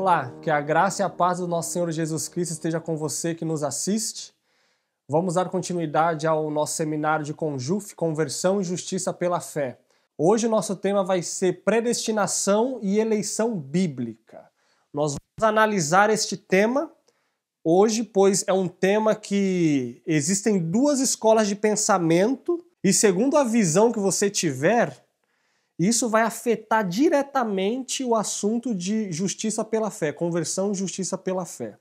Olá, que a graça e a paz do nosso Senhor Jesus Cristo esteja com você que nos assiste. Vamos dar continuidade ao nosso seminário de Conjuf, Conversão e Justiça pela Fé. Hoje o nosso tema vai ser predestinação e eleição bíblica. Nós vamos analisar este tema hoje, pois é um tema que existem duas escolas de pensamento e segundo a visão que você tiver, isso vai afetar diretamente o assunto de justiça pela fé, conversão e justiça pela fé.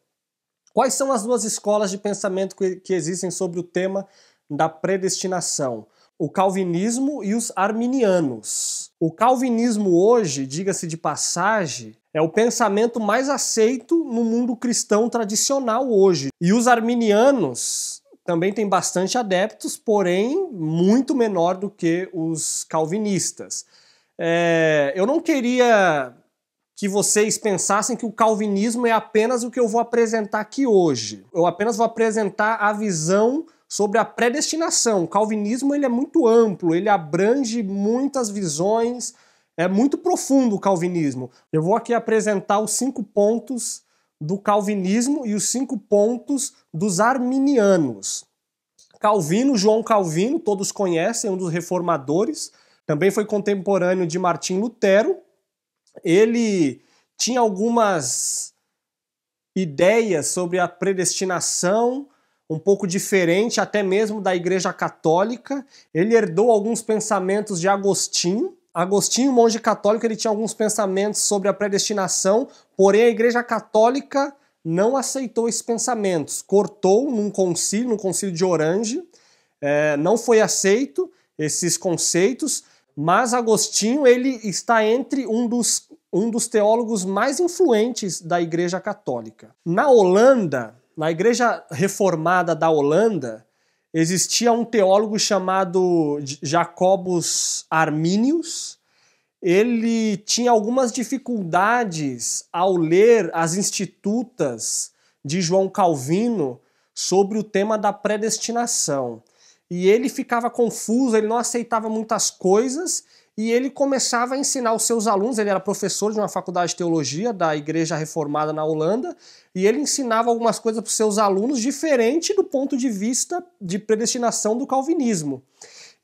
Quais são as duas escolas de pensamento que existem sobre o tema da predestinação? O calvinismo e os arminianos. O calvinismo hoje, diga-se de passagem, é o pensamento mais aceito no mundo cristão tradicional hoje. E os arminianos também têm bastante adeptos, porém muito menor do que os calvinistas. É, eu não queria que vocês pensassem que o calvinismo é apenas o que eu vou apresentar aqui hoje. Eu apenas vou apresentar a visão sobre a predestinação. O calvinismo ele é muito amplo, ele abrange muitas visões, é muito profundo o calvinismo. Eu vou aqui apresentar os cinco pontos do calvinismo e os cinco pontos dos arminianos. Calvino, João Calvino, todos conhecem, é um dos reformadores, também foi contemporâneo de Martim Lutero. Ele tinha algumas ideias sobre a predestinação, um pouco diferente até mesmo da Igreja Católica. Ele herdou alguns pensamentos de Agostinho. Agostinho, monge católico, ele tinha alguns pensamentos sobre a predestinação, porém a Igreja Católica não aceitou esses pensamentos, cortou num concílio, no concílio de Orange, é, não foi aceito esses conceitos. Mas Agostinho ele está entre um dos, um dos teólogos mais influentes da Igreja Católica. Na Holanda, na Igreja Reformada da Holanda, existia um teólogo chamado Jacobus Arminius. Ele tinha algumas dificuldades ao ler as Institutas de João Calvino sobre o tema da predestinação e ele ficava confuso, ele não aceitava muitas coisas e ele começava a ensinar os seus alunos. Ele era professor de uma faculdade de teologia da Igreja Reformada na Holanda e ele ensinava algumas coisas para os seus alunos diferente do ponto de vista de predestinação do calvinismo.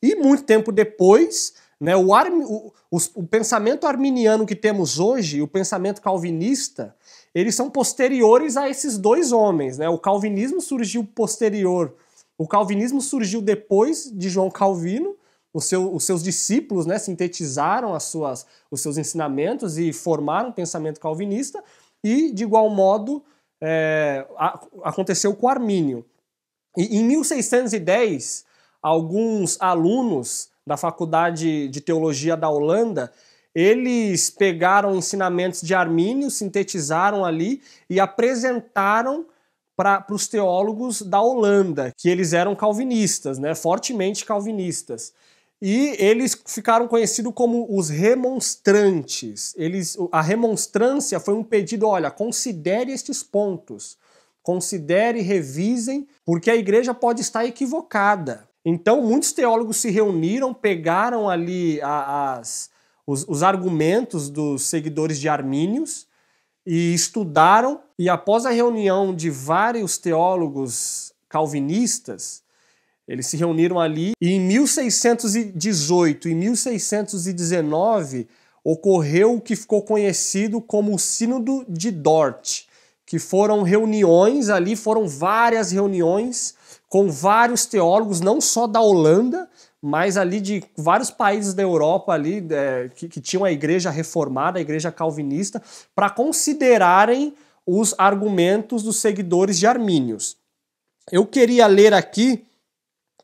E muito tempo depois, né, o, armi, o, o, o pensamento arminiano que temos hoje, o pensamento calvinista, eles são posteriores a esses dois homens. Né? O calvinismo surgiu posterior o calvinismo surgiu depois de João Calvino, seu, os seus discípulos né, sintetizaram suas, os seus ensinamentos e formaram o pensamento calvinista, e de igual modo é, a, aconteceu com Armínio. E, em 1610, alguns alunos da Faculdade de Teologia da Holanda eles pegaram ensinamentos de Armínio, sintetizaram ali e apresentaram para os teólogos da Holanda, que eles eram calvinistas, né, fortemente calvinistas. E eles ficaram conhecidos como os remonstrantes. Eles, a remonstrância foi um pedido: olha, considere estes pontos, considere, revisem, porque a igreja pode estar equivocada. Então, muitos teólogos se reuniram, pegaram ali as, os, os argumentos dos seguidores de Armínios e estudaram, e após a reunião de vários teólogos calvinistas, eles se reuniram ali e em 1618 e 1619 ocorreu o que ficou conhecido como o Sínodo de Dort, que foram reuniões ali, foram várias reuniões com vários teólogos, não só da Holanda, mas ali de vários países da Europa ali é, que, que tinham a igreja reformada, a igreja calvinista, para considerarem os argumentos dos seguidores de Armínios. Eu queria ler aqui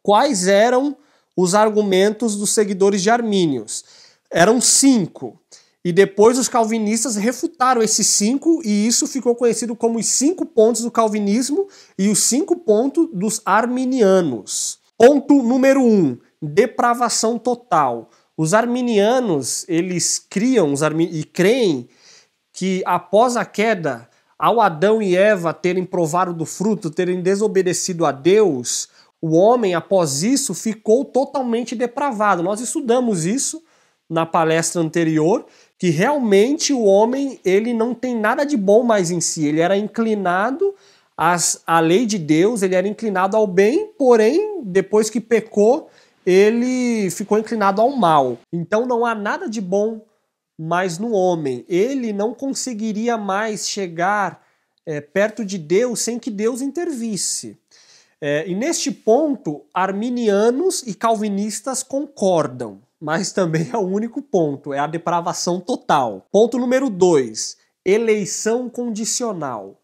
quais eram os argumentos dos seguidores de Armínios. Eram cinco. E depois os calvinistas refutaram esses cinco, e isso ficou conhecido como os cinco pontos do calvinismo e os cinco pontos dos arminianos. Ponto número um: depravação total. Os arminianos, eles criam os armin... e creem que após a queda, ao Adão e Eva terem provado do fruto, terem desobedecido a Deus, o homem, após isso, ficou totalmente depravado. Nós estudamos isso na palestra anterior, que realmente o homem ele não tem nada de bom mais em si. Ele era inclinado às, à lei de Deus, ele era inclinado ao bem, porém, depois que pecou, ele ficou inclinado ao mal. Então não há nada de bom mais no homem. Ele não conseguiria mais chegar é, perto de Deus sem que Deus intervisse. É, e neste ponto, arminianos e calvinistas concordam, mas também é o único ponto, é a depravação total. Ponto número 2, eleição condicional.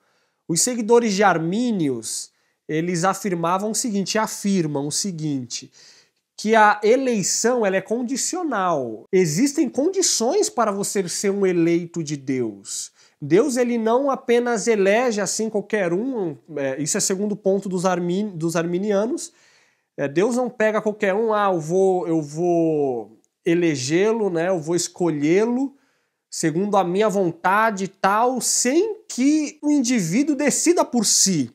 Os seguidores de Armínios, eles afirmavam o seguinte, afirmam o seguinte, que a eleição ela é condicional. Existem condições para você ser um eleito de Deus. Deus ele não apenas elege assim qualquer um, é, isso é segundo ponto dos, armin, dos arminianos. É, Deus não pega qualquer um, ah, eu vou, eu vou elegê-lo, né, eu vou escolhê-lo segundo a minha vontade e tal, sem que o indivíduo decida por si.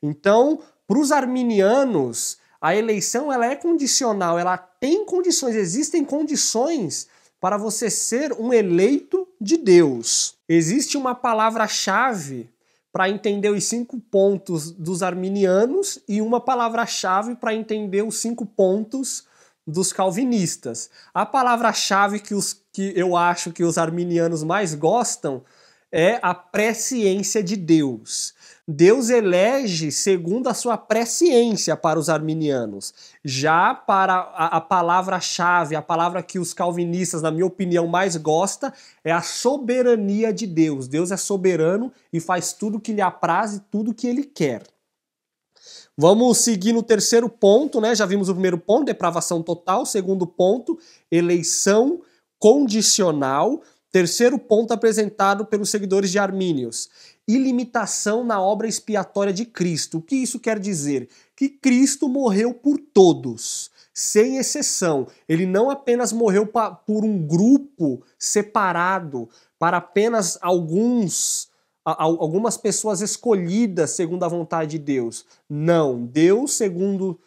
Então, para os arminianos, a eleição ela é condicional, ela tem condições, existem condições para você ser um eleito de Deus. Existe uma palavra-chave para entender os cinco pontos dos arminianos e uma palavra-chave para entender os cinco pontos dos calvinistas. A palavra-chave que, os, que eu acho que os arminianos mais gostam é a presciência de Deus. Deus elege segundo a sua presciência para os arminianos. Já para a, a palavra-chave, a palavra que os calvinistas, na minha opinião, mais gosta, é a soberania de Deus. Deus é soberano e faz tudo que lhe apraz e tudo que ele quer. Vamos seguir no terceiro ponto, né? Já vimos o primeiro ponto, depravação total. Segundo ponto, eleição condicional. Terceiro ponto apresentado pelos seguidores de Armínios ilimitação na obra expiatória de Cristo. O que isso quer dizer? Que Cristo morreu por todos, sem exceção. Ele não apenas morreu por um grupo separado, para apenas alguns algumas pessoas escolhidas segundo a vontade de Deus. Não, Deus segundo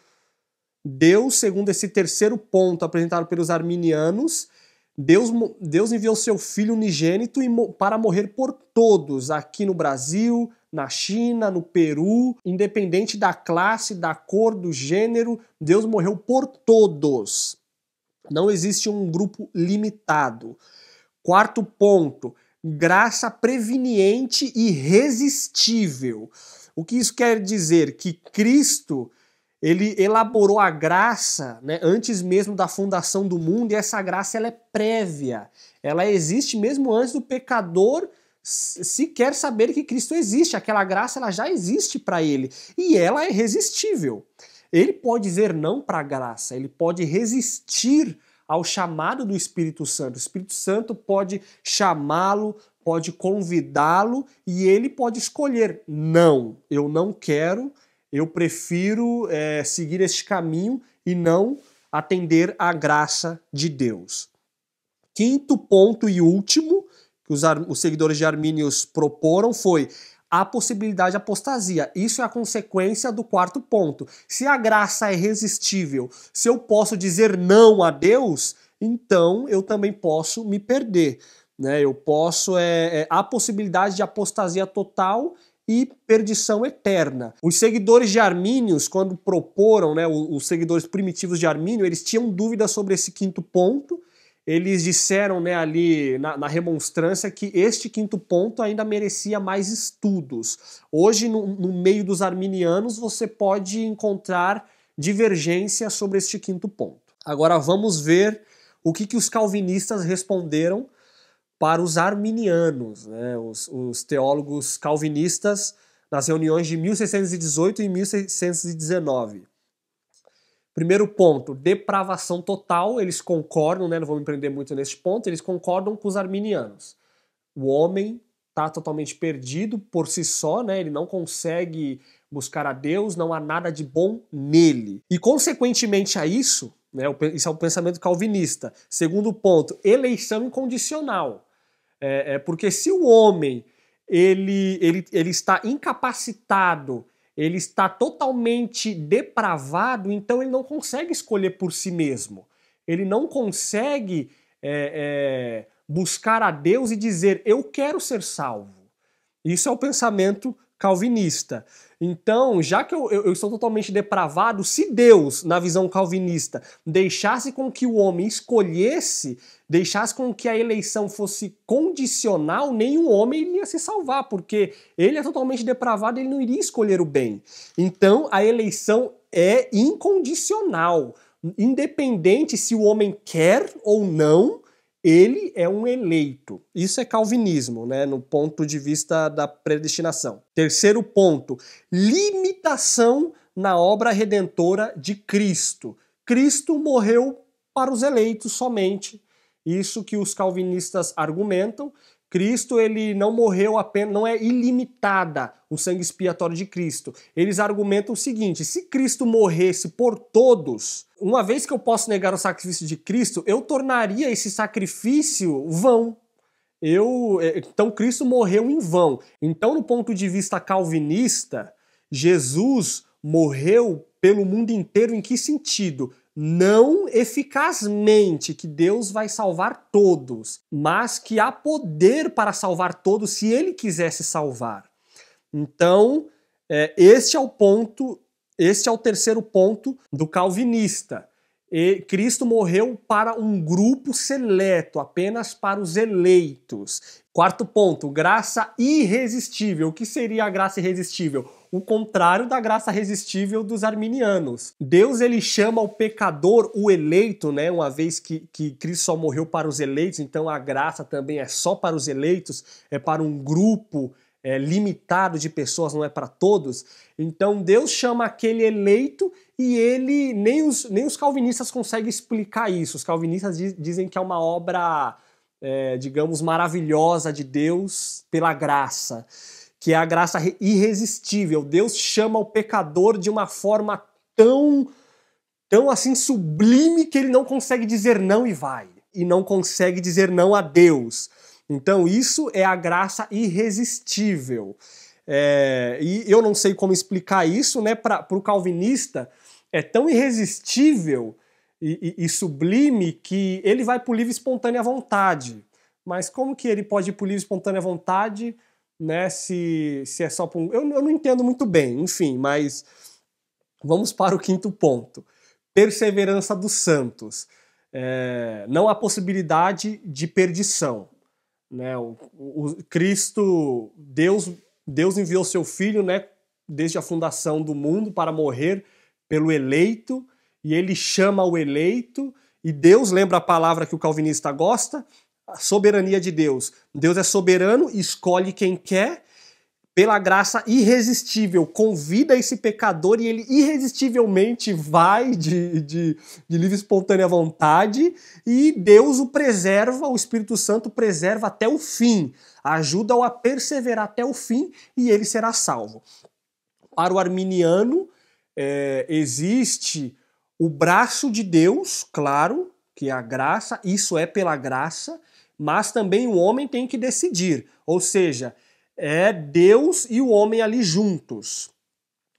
Deus segundo esse terceiro ponto apresentado pelos arminianos, Deus, Deus enviou seu filho unigênito para morrer por todos, aqui no Brasil, na China, no Peru, independente da classe, da cor, do gênero, Deus morreu por todos. Não existe um grupo limitado. Quarto ponto, graça preveniente e resistível. O que isso quer dizer? Que Cristo ele elaborou a graça né, antes mesmo da fundação do mundo, e essa graça ela é prévia. Ela existe mesmo antes do pecador sequer saber que Cristo existe. Aquela graça ela já existe para ele e ela é irresistível. Ele pode dizer não para a graça, ele pode resistir ao chamado do Espírito Santo. O Espírito Santo pode chamá-lo, pode convidá-lo e ele pode escolher: não, eu não quero eu prefiro é, seguir este caminho e não atender à graça de Deus. Quinto ponto e último que os, os seguidores de Arminius proporam foi a possibilidade de apostasia. Isso é a consequência do quarto ponto. Se a graça é resistível, se eu posso dizer não a Deus, então eu também posso me perder. Né? Eu posso. É, é, a possibilidade de apostasia total e perdição eterna. Os seguidores de Armínios, quando proporam, né, os seguidores primitivos de Armínio, eles tinham dúvidas sobre esse quinto ponto. Eles disseram né, ali na, na remonstrância que este quinto ponto ainda merecia mais estudos. Hoje, no, no meio dos arminianos, você pode encontrar divergência sobre este quinto ponto. Agora vamos ver o que, que os calvinistas responderam para os arminianos, né, os, os teólogos calvinistas, nas reuniões de 1618 e 1619. Primeiro ponto, depravação total, eles concordam, né, não vou me prender muito nesse ponto, eles concordam com os arminianos. O homem está totalmente perdido por si só, né, ele não consegue buscar a Deus, não há nada de bom nele. E consequentemente a isso, né, isso é o pensamento calvinista. Segundo ponto, eleição incondicional. É, é porque se o homem ele, ele, ele está incapacitado, ele está totalmente depravado, então ele não consegue escolher por si mesmo. Ele não consegue é, é, buscar a Deus e dizer eu quero ser salvo. Isso é o pensamento calvinista. Então, já que eu, eu, eu estou totalmente depravado, se Deus, na visão calvinista, deixasse com que o homem escolhesse, deixasse com que a eleição fosse condicional, nenhum homem iria se salvar, porque ele é totalmente depravado, ele não iria escolher o bem. Então, a eleição é incondicional, independente se o homem quer ou não, ele é um eleito. Isso é calvinismo, né, no ponto de vista da predestinação. Terceiro ponto, limitação na obra redentora de Cristo. Cristo morreu para os eleitos somente. Isso que os calvinistas argumentam, Cristo ele não morreu apenas, não é ilimitada o sangue expiatório de Cristo. Eles argumentam o seguinte: se Cristo morresse por todos, uma vez que eu posso negar o sacrifício de Cristo, eu tornaria esse sacrifício vão. Eu, é, então Cristo morreu em vão. Então, no ponto de vista calvinista, Jesus morreu pelo mundo inteiro em que sentido? não eficazmente que Deus vai salvar todos, mas que há poder para salvar todos se ele quisesse salvar. Então, é, este é o ponto, este é o terceiro ponto do calvinista. E Cristo morreu para um grupo seleto, apenas para os eleitos. Quarto ponto, graça irresistível. O que seria a graça irresistível? o contrário da graça resistível dos arminianos. Deus ele chama o pecador o eleito, né? Uma vez que, que Cristo só morreu para os eleitos, então a graça também é só para os eleitos, é para um grupo é, limitado de pessoas, não é para todos. Então Deus chama aquele eleito e ele nem os, nem os calvinistas conseguem explicar isso. Os calvinistas diz, dizem que é uma obra, é, digamos, maravilhosa de Deus pela graça que é a graça irresistível. Deus chama o pecador de uma forma tão, tão assim sublime que ele não consegue dizer não e vai, e não consegue dizer não a Deus. Então, isso é a graça irresistível. É, e eu não sei como explicar isso, né? Para o calvinista, é tão irresistível e, e, e sublime que ele vai por livre e espontânea vontade. Mas como que ele pode ir por livre e espontânea vontade né? Se, se é só para um. Eu, eu não entendo muito bem, enfim, mas vamos para o quinto ponto. Perseverança dos santos. É, não há possibilidade de perdição. Né? O, o, Cristo, Deus, Deus enviou seu Filho, né? Desde a fundação do mundo para morrer pelo eleito e ele chama o eleito e Deus lembra a palavra que o calvinista gosta a soberania de Deus. Deus é soberano, escolhe quem quer, pela graça irresistível, convida esse pecador e ele irresistivelmente vai de, de, de livre e espontânea vontade e Deus o preserva, o Espírito Santo preserva até o fim, ajuda-o a perseverar até o fim e ele será salvo. Para o arminiano, é, existe o braço de Deus, claro, que é a graça, isso é pela graça, mas também o homem tem que decidir, ou seja, é Deus e o homem ali juntos.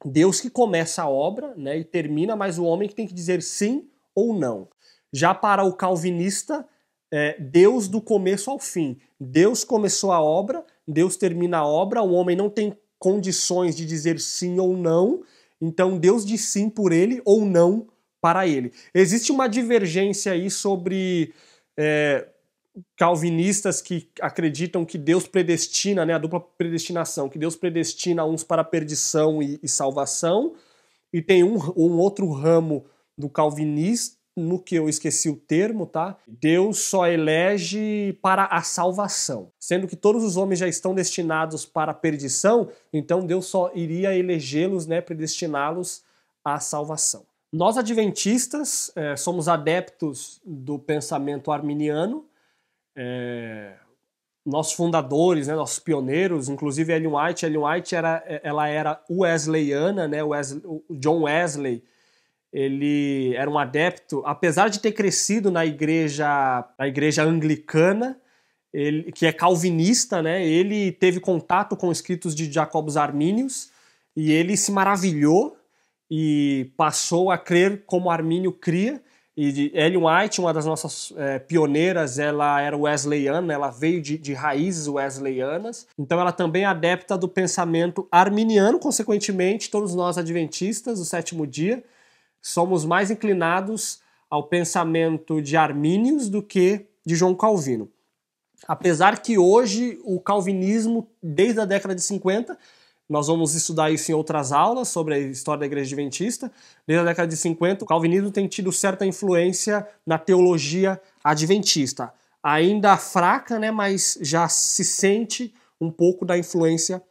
Deus que começa a obra né, e termina, mas o homem que tem que dizer sim ou não. Já para o calvinista, é Deus do começo ao fim. Deus começou a obra, Deus termina a obra, o homem não tem condições de dizer sim ou não, então Deus diz sim por ele ou não para ele. Existe uma divergência aí sobre é, calvinistas que acreditam que Deus predestina, né, a dupla predestinação, que Deus predestina uns para perdição e, e salvação, e tem um, um outro ramo do calvinismo que eu esqueci o termo, tá? Deus só elege para a salvação. Sendo que todos os homens já estão destinados para a perdição, então Deus só iria elegê-los, né, predestiná-los à salvação. Nós adventistas eh, somos adeptos do pensamento arminiano, é, nossos fundadores, né, nossos pioneiros, inclusive Ellen White. Ellen White era, é, ela era Wesleyana, né, Wesley, John Wesley. Ele era um adepto, apesar de ter crescido na igreja, na igreja anglicana, ele, que é calvinista, né, ele teve contato com escritos de Jacobus Arminius e ele se maravilhou e passou a crer como Armínio cria e de Ellen White, uma das nossas é, pioneiras, ela era wesleyana, ela veio de, de, raízes wesleyanas. Então ela também é adepta do pensamento arminiano, consequentemente, todos nós adventistas do sétimo dia somos mais inclinados ao pensamento de Armínios do que de João Calvino. Apesar que hoje o calvinismo, desde a década de 50, nós vamos estudar isso em outras aulas sobre a história da Igreja Adventista. Desde a década de 50, o calvinismo tem tido certa influência na teologia adventista. Ainda fraca, né, mas já se sente um pouco da influência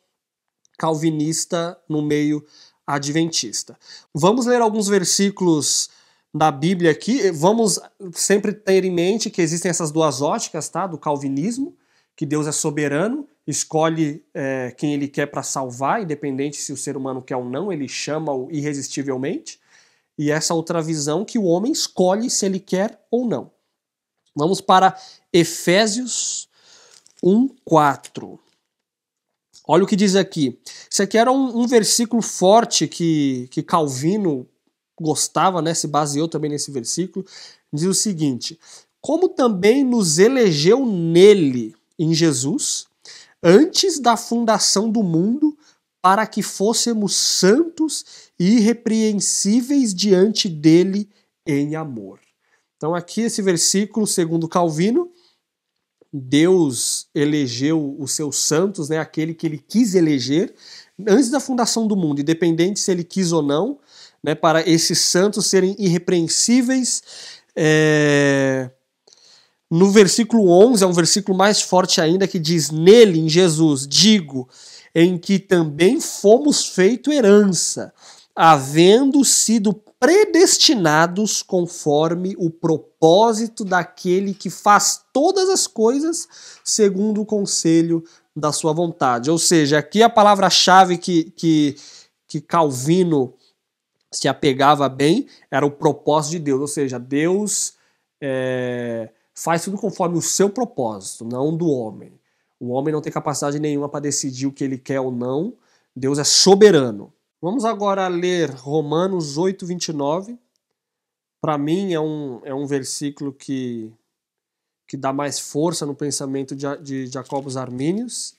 calvinista no meio adventista. Vamos ler alguns versículos da Bíblia aqui. Vamos sempre ter em mente que existem essas duas óticas, tá? Do calvinismo, que Deus é soberano escolhe é, quem ele quer para salvar, independente se o ser humano quer ou não, ele chama-o irresistivelmente, e essa outra visão que o homem escolhe se ele quer ou não. Vamos para Efésios 1,4. Olha o que diz aqui. Isso aqui era um, um versículo forte que, que Calvino gostava, né, se baseou também nesse versículo. Diz o seguinte: Como também nos elegeu nele, em Jesus, antes da fundação do mundo, para que fôssemos santos e irrepreensíveis diante dele em amor. Então, aqui esse versículo, segundo Calvino, Deus elegeu os seus santos, né, aquele que ele quis eleger, antes da fundação do mundo, independente se ele quis ou não, né, para esses santos serem irrepreensíveis, é, no versículo 11, é um versículo mais forte ainda que diz: Nele, em Jesus, digo, em que também fomos feito herança, havendo sido predestinados conforme o propósito daquele que faz todas as coisas segundo o conselho da sua vontade. Ou seja, aqui a palavra-chave que, que, que Calvino se apegava bem era o propósito de Deus, ou seja, Deus é, Faz tudo conforme o seu propósito, não do homem. O homem não tem capacidade nenhuma para decidir o que ele quer ou não. Deus é soberano. Vamos agora ler Romanos 8, 29. Para mim é um, é um versículo que, que dá mais força no pensamento de, de Jacobus Armínios.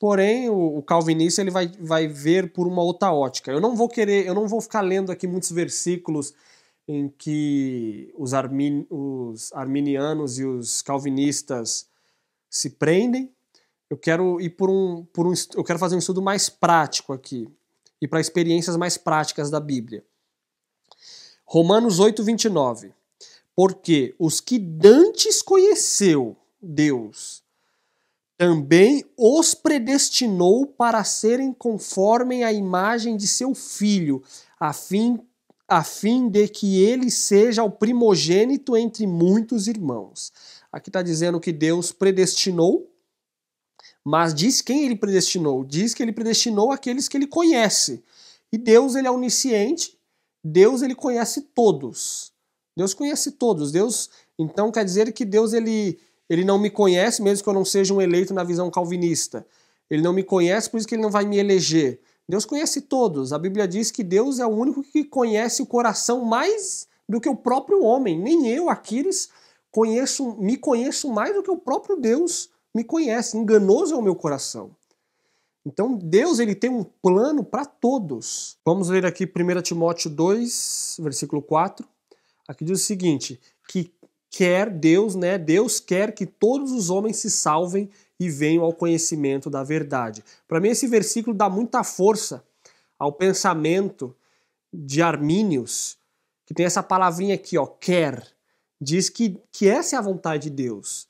Porém, o, o calvinista ele vai, vai ver por uma outra ótica. Eu não vou querer, eu não vou ficar lendo aqui muitos versículos em que os, armin, os arminianos e os calvinistas se prendem. Eu quero ir por um, por um, eu quero fazer um estudo mais prático aqui e para experiências mais práticas da Bíblia. Romanos 8, 29. Porque os que dantes conheceu Deus, também os predestinou para serem conforme a imagem de seu filho, a fim a fim de que ele seja o primogênito entre muitos irmãos. Aqui está dizendo que Deus predestinou, mas diz quem ele predestinou? Diz que ele predestinou aqueles que ele conhece. E Deus ele é onisciente, Deus ele conhece todos. Deus conhece todos. Deus, então quer dizer que Deus ele, ele não me conhece, mesmo que eu não seja um eleito na visão calvinista. Ele não me conhece, por isso que ele não vai me eleger. Deus conhece todos. A Bíblia diz que Deus é o único que conhece o coração mais do que o próprio homem. Nem eu, Aquiles, conheço, me conheço mais do que o próprio Deus me conhece. Enganoso é o meu coração. Então Deus ele tem um plano para todos. Vamos ler aqui 1 Timóteo 2, versículo 4. Aqui diz o seguinte: que quer Deus, né? Deus quer que todos os homens se salvem e venham ao conhecimento da verdade. Para mim, esse versículo dá muita força ao pensamento de Armínios, que tem essa palavrinha aqui, ó, quer. Diz que, que essa é a vontade de Deus.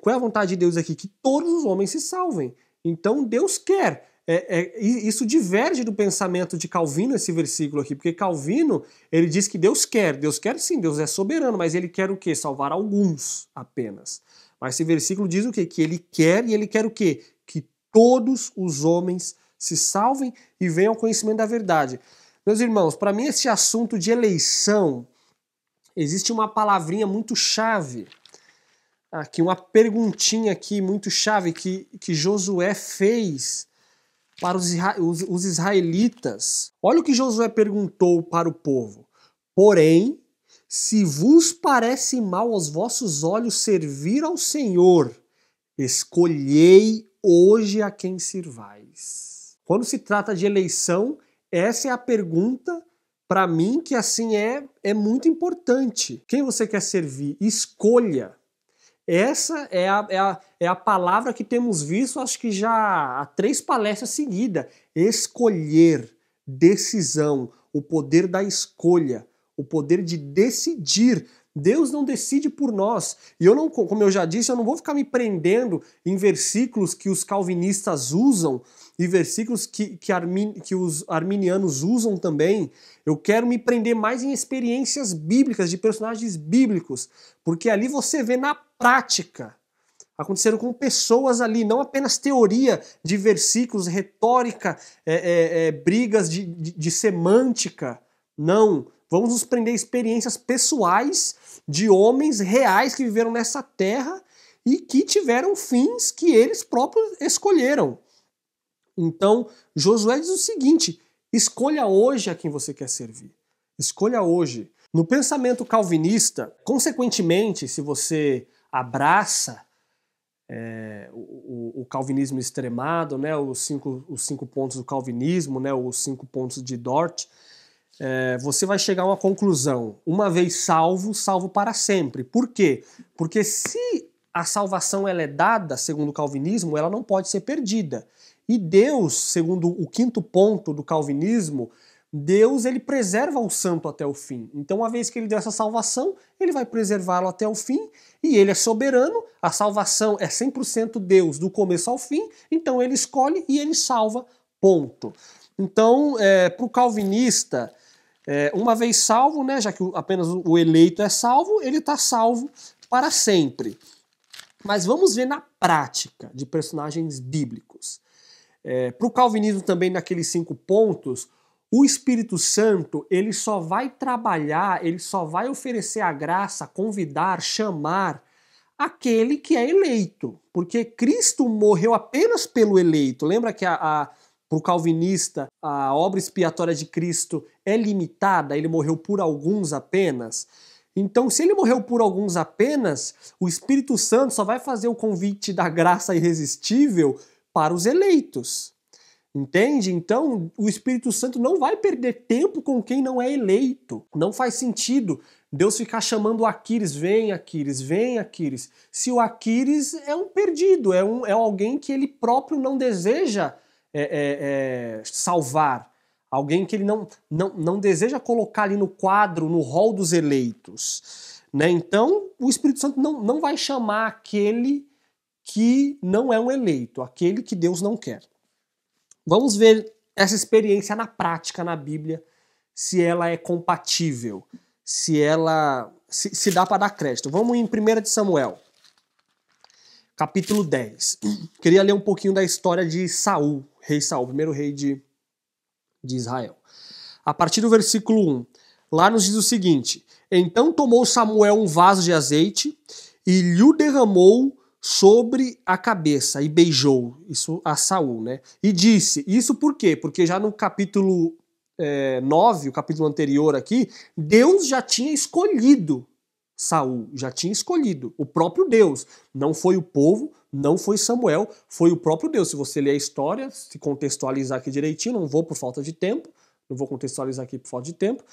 Qual é a vontade de Deus aqui? Que todos os homens se salvem. Então Deus quer é, é, isso diverge do pensamento de Calvino, esse versículo aqui, porque Calvino ele diz que Deus quer, Deus quer sim, Deus é soberano, mas ele quer o quê? Salvar alguns apenas. Mas esse versículo diz o quê? Que ele quer e ele quer o quê? Que todos os homens se salvem e venham ao conhecimento da verdade. Meus irmãos, para mim esse assunto de eleição existe uma palavrinha muito chave aqui, uma perguntinha aqui muito chave que, que Josué fez para os, os, os israelitas. Olha o que Josué perguntou para o povo. Porém, se vos parece mal aos vossos olhos servir ao Senhor, escolhei hoje a quem sirvais. Quando se trata de eleição, essa é a pergunta para mim que assim é é muito importante. Quem você quer servir? Escolha. Essa é a, é, a, é a palavra que temos visto, acho que já há três palestras seguidas. Escolher, decisão, o poder da escolha, o poder de decidir Deus não decide por nós. E eu não, como eu já disse, eu não vou ficar me prendendo em versículos que os calvinistas usam e versículos que, que, armin, que os arminianos usam também. Eu quero me prender mais em experiências bíblicas, de personagens bíblicos, porque ali você vê na prática. Aconteceram com pessoas ali, não apenas teoria de versículos, retórica, é, é, é, brigas de, de, de semântica. Não Vamos nos prender a experiências pessoais de homens reais que viveram nessa terra e que tiveram fins que eles próprios escolheram. Então, Josué diz o seguinte: escolha hoje a quem você quer servir. Escolha hoje. No pensamento calvinista, consequentemente, se você abraça é, o, o, calvinismo extremado, né, os, cinco, os cinco pontos do calvinismo, né, os cinco pontos de Dort, é, você vai chegar a uma conclusão. Uma vez salvo, salvo para sempre. Por quê? Porque se a salvação ela é dada, segundo o calvinismo, ela não pode ser perdida. E Deus, segundo o quinto ponto do calvinismo, Deus ele preserva o santo até o fim. Então, uma vez que ele deu essa salvação, ele vai preservá-lo até o fim, e ele é soberano, a salvação é 100% Deus do começo ao fim, então ele escolhe e ele salva, ponto. Então, é, para o calvinista, é, uma vez salvo, né, já que apenas o eleito é salvo, ele está salvo para sempre. Mas vamos ver na prática de personagens bíblicos. É, para o calvinismo também, naqueles cinco pontos, o Espírito Santo ele só vai trabalhar, ele só vai oferecer a graça, convidar, chamar aquele que é eleito, porque Cristo morreu apenas pelo eleito. Lembra que a, a para o calvinista, a obra expiatória de Cristo é limitada, ele morreu por alguns apenas. Então, se ele morreu por alguns apenas, o Espírito Santo só vai fazer o convite da graça irresistível para os eleitos. Entende? Então, o Espírito Santo não vai perder tempo com quem não é eleito. Não faz sentido Deus ficar chamando o Aquiles, vem Aquiles, vem Aquiles. Se o Aquiles é um perdido, é, um, é alguém que ele próprio não deseja é, é, é, salvar alguém que ele não, não, não deseja colocar ali no quadro, no rol dos eleitos. Né? Então, o Espírito Santo não, não vai chamar aquele que não é um eleito, aquele que Deus não quer. Vamos ver essa experiência na prática na Bíblia, se ela é compatível, se ela se, se dá para dar crédito. Vamos em 1 Samuel, capítulo 10. Queria ler um pouquinho da história de Saul, rei Saul, primeiro rei de de Israel. A partir do versículo 1, lá nos diz o seguinte: Então tomou Samuel um vaso de azeite e lhe derramou sobre a cabeça e beijou, isso a Saul, né? E disse, isso por quê? Porque já no capítulo é, 9, o capítulo anterior aqui, Deus já tinha escolhido Saul, já tinha escolhido o próprio Deus, não foi o povo, não foi Samuel, foi o próprio Deus. Se você ler a história, se contextualizar aqui direitinho, não vou por falta de tempo, não vou contextualizar aqui por falta de tempo,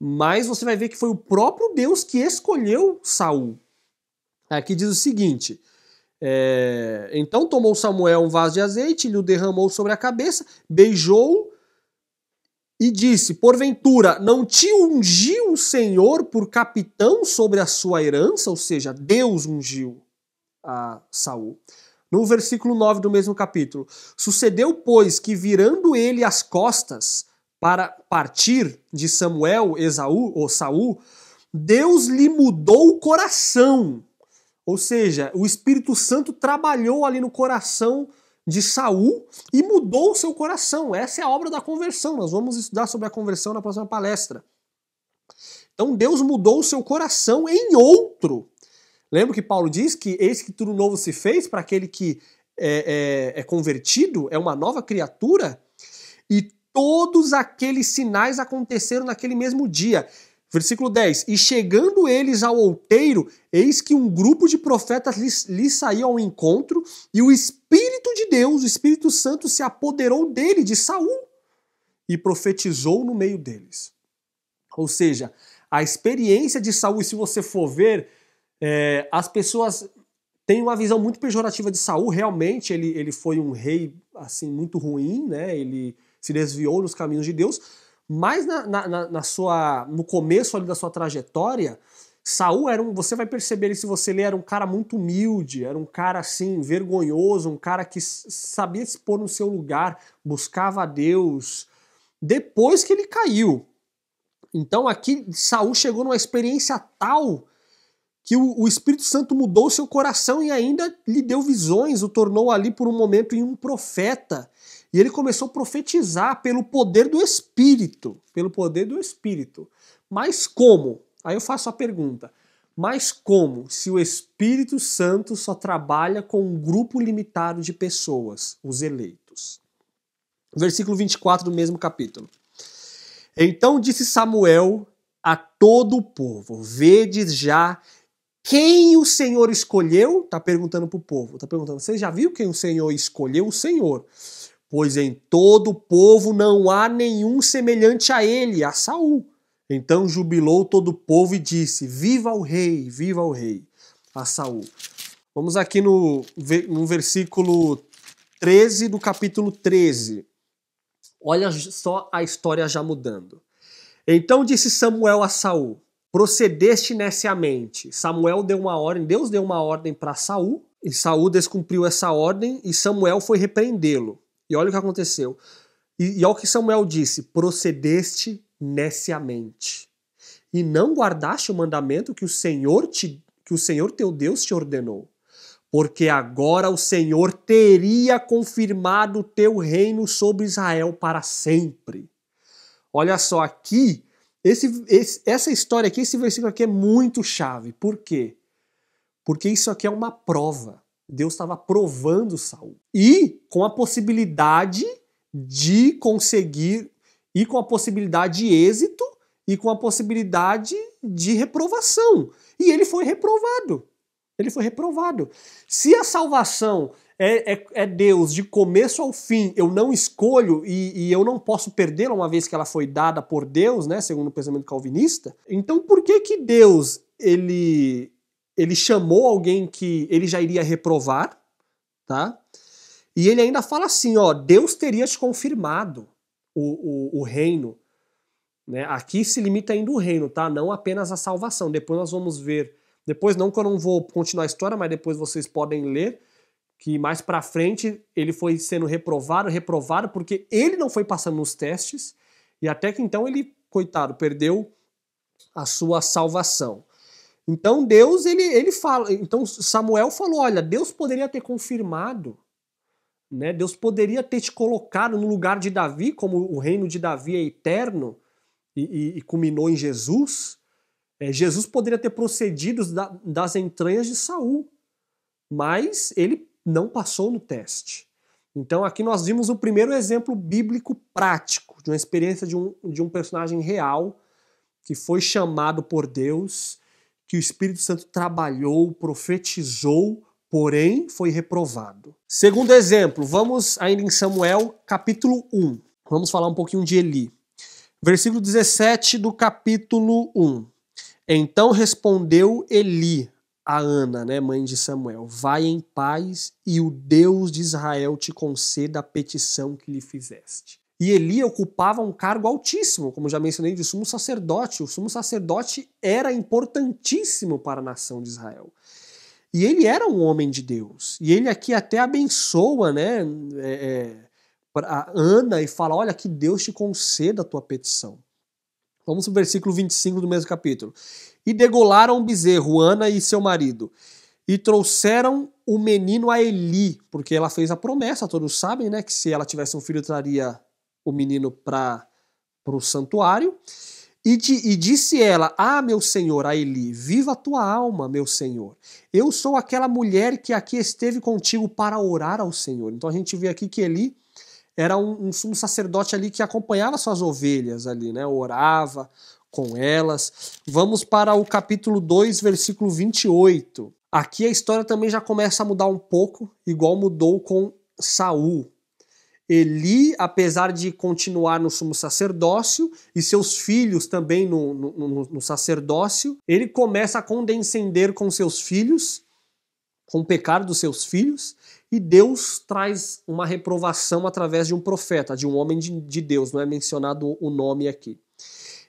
mas você vai ver que foi o próprio Deus que escolheu Saul. Aqui diz o seguinte: é, então tomou Samuel um vaso de azeite, lhe o derramou sobre a cabeça, beijou e disse: Porventura, não te ungiu o Senhor por capitão sobre a sua herança? Ou seja, Deus ungiu a Saul. No versículo 9 do mesmo capítulo, sucedeu, pois, que virando ele as costas para partir de Samuel, Esaú ou Saul, Deus lhe mudou o coração. Ou seja, o Espírito Santo trabalhou ali no coração de Saul e mudou o seu coração. Essa é a obra da conversão. Nós vamos estudar sobre a conversão na próxima palestra. Então Deus mudou o seu coração em outro Lembra que Paulo diz que eis que tudo novo se fez para aquele que é, é, é convertido, é uma nova criatura? E todos aqueles sinais aconteceram naquele mesmo dia. Versículo 10: E chegando eles ao outeiro, eis que um grupo de profetas lhes, lhes saiu ao encontro, e o Espírito de Deus, o Espírito Santo, se apoderou dele, de Saul, e profetizou no meio deles. Ou seja, a experiência de Saul, se você for ver é, as pessoas têm uma visão muito pejorativa de Saul. Realmente, ele, ele foi um rei assim muito ruim, né? Ele se desviou nos caminhos de Deus. Mas na, na, na sua, no começo ali da sua trajetória, Saul era um, você vai perceber se você ler, era um cara muito humilde, era um cara assim vergonhoso, um cara que sabia se pôr no seu lugar, buscava a Deus. Depois que ele caiu, então aqui Saul chegou numa experiência tal que o, o Espírito Santo mudou seu coração e ainda lhe deu visões, o tornou ali por um momento em um profeta. E ele começou a profetizar pelo poder do Espírito, pelo poder do Espírito. Mas como? Aí eu faço a pergunta. Mas como se o Espírito Santo só trabalha com um grupo limitado de pessoas, os eleitos? Versículo 24 do mesmo capítulo. Então disse Samuel a todo o povo: Vedes já quem o Senhor escolheu, está perguntando para o povo, está perguntando, você já viu quem o Senhor escolheu? O Senhor. Pois em todo o povo não há nenhum semelhante a ele, a Saul. Então jubilou todo o povo e disse: Viva o rei, viva o rei, a Saul. Vamos aqui no, no versículo 13 do capítulo 13. Olha só a história já mudando. Então disse Samuel a Saul: procedeste nesseamente. Samuel deu uma ordem, Deus deu uma ordem para Saul, e Saul descumpriu essa ordem, e Samuel foi repreendê-lo. E olha o que aconteceu. E, e olha o que Samuel disse: procedeste nesseamente. E não guardaste o mandamento que o Senhor te, que o Senhor teu Deus te ordenou. Porque agora o Senhor teria confirmado o teu reino sobre Israel para sempre. Olha só, aqui esse, esse, essa história aqui, esse versículo aqui é muito chave. Por quê? Porque isso aqui é uma prova. Deus estava provando Saul. E com a possibilidade de conseguir, e com a possibilidade de êxito, e com a possibilidade de reprovação. E ele foi reprovado. Ele foi reprovado. Se a salvação é, é, é, Deus de começo ao fim. Eu não escolho e, e eu não posso perdê-la uma vez que ela foi dada por Deus, né? Segundo o pensamento calvinista. Então, por que que Deus ele ele chamou alguém que ele já iria reprovar, tá? E ele ainda fala assim, ó, Deus teria te confirmado o, o, o reino. Né? Aqui se limita ainda o reino, tá? Não apenas a salvação. Depois nós vamos ver. Depois, não que eu não vou continuar a história, mas depois vocês podem ler que mais para frente ele foi sendo reprovado, reprovado, porque ele não foi passando nos testes, e até que então ele, coitado, perdeu a sua salvação. Então Deus, ele, ele fala, então Samuel falou, olha, Deus poderia ter confirmado, né? Deus poderia ter te colocado no lugar de Davi, como o reino de Davi é eterno e, e, e culminou em Jesus, é, Jesus poderia ter procedido da, das entranhas de Saul, mas ele não passou no teste. Então aqui nós vimos o primeiro exemplo bíblico prático de uma experiência de um, de um personagem real que foi chamado por Deus, que o Espírito Santo trabalhou, profetizou, porém foi reprovado. Segundo exemplo, vamos ainda em Samuel, capítulo 1. Vamos falar um pouquinho de Eli. Versículo 17 do capítulo 1. Então respondeu Eli a Ana, né, mãe de Samuel: Vai em paz e o Deus de Israel te conceda a petição que lhe fizeste. E Eli ocupava um cargo altíssimo, como já mencionei, de sumo sacerdote. O sumo sacerdote era importantíssimo para a nação de Israel. E ele era um homem de Deus. E ele aqui até abençoa, né, é, é a Ana e fala: Olha, que Deus te conceda a tua petição. Vamos para o versículo 25 do mesmo capítulo e degolaram bezerro, Ana e seu marido. E trouxeram o menino a Eli, porque ela fez a promessa, todos sabem, né? Que se ela tivesse um filho, traria o menino para o santuário. E, de, e, disse ela: Ah, meu senhor, a Eli, viva a tua alma, meu senhor. Eu sou aquela mulher que aqui esteve contigo para orar ao senhor. Então a gente vê aqui que Eli era um, um sumo sacerdote ali que acompanhava suas ovelhas ali, né? Orava, com elas. Vamos para o capítulo 2, versículo 28. Aqui a história também já começa a mudar um pouco, igual mudou com Saul. Eli, apesar de continuar no sumo sacerdócio e seus filhos também no, no, no, no sacerdócio, ele começa a condescender com seus filhos, com o pecado dos seus filhos, e Deus traz uma reprovação através de um profeta, de um homem de, de Deus, não é mencionado o nome aqui.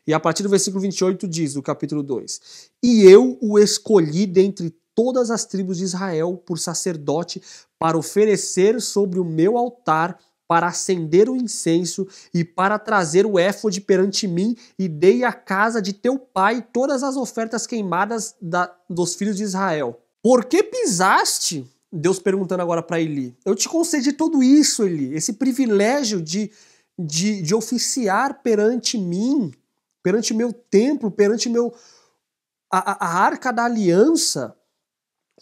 E a partir do versículo 28 diz, o capítulo 2: E eu o escolhi dentre todas as tribos de Israel por sacerdote para oferecer sobre o meu altar para acender o incenso e para trazer o éfode perante mim, e dei à casa de teu pai todas as ofertas queimadas da, dos filhos de Israel. Por que pisaste? Deus perguntando agora para Eli. Eu te concedi tudo isso, Eli, esse privilégio de, de, de oficiar perante mim, perante meu templo, perante meu a, a arca da aliança,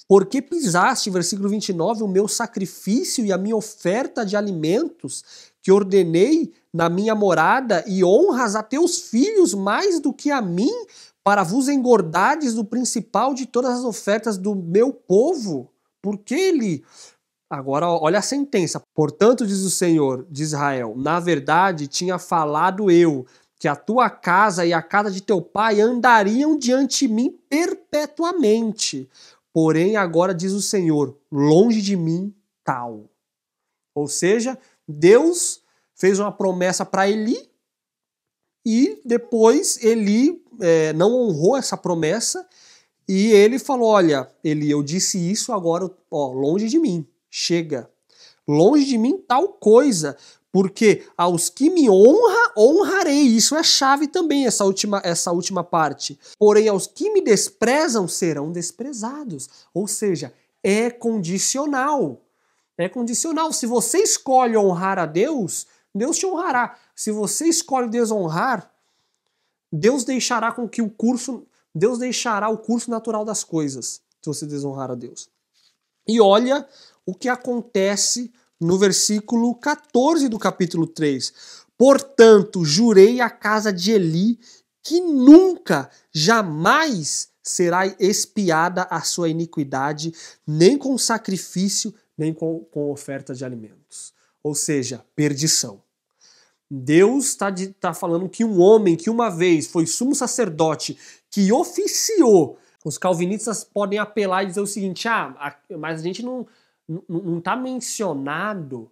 porque pisaste, versículo 29, o meu sacrifício e a minha oferta de alimentos que ordenei na minha morada e honras a teus filhos mais do que a mim, para vos engordades do principal de todas as ofertas do meu povo. Porque ele Agora, olha a sentença. Portanto, diz o Senhor de Israel: Na verdade, tinha falado eu, que a tua casa e a casa de teu pai andariam diante de mim perpetuamente. Porém, agora diz o Senhor, longe de mim tal. Ou seja, Deus fez uma promessa para Eli e depois Eli é, não honrou essa promessa e ele falou: Olha, Eli, eu disse isso agora, ó, longe de mim, chega. Longe de mim tal coisa, porque aos que me honra, honrarei. Isso é chave também, essa última, essa última parte. Porém, aos que me desprezam, serão desprezados. Ou seja, é condicional. É condicional. Se você escolhe honrar a Deus, Deus te honrará. Se você escolhe desonrar, Deus deixará com que o curso, Deus deixará o curso natural das coisas, se você desonrar a Deus. E olha o que acontece no versículo 14 do capítulo 3. Portanto, jurei à casa de Eli que nunca, jamais será espiada a sua iniquidade, nem com sacrifício, nem com, com oferta de alimentos. Ou seja, perdição. Deus está de, tá falando que um homem que uma vez foi sumo sacerdote, que oficiou, os calvinistas podem apelar e dizer o seguinte: ah, mas a gente não, não está mencionado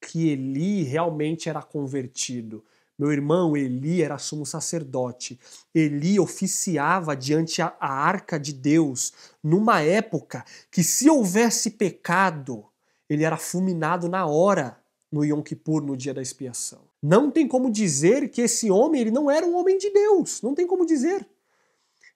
que Eli realmente era convertido. Meu irmão Eli era sumo sacerdote. Eli oficiava diante a, a arca de Deus numa época que, se houvesse pecado, ele era fulminado na hora no Yom Kippur, no dia da expiação. Não tem como dizer que esse homem ele não era um homem de Deus. Não tem como dizer.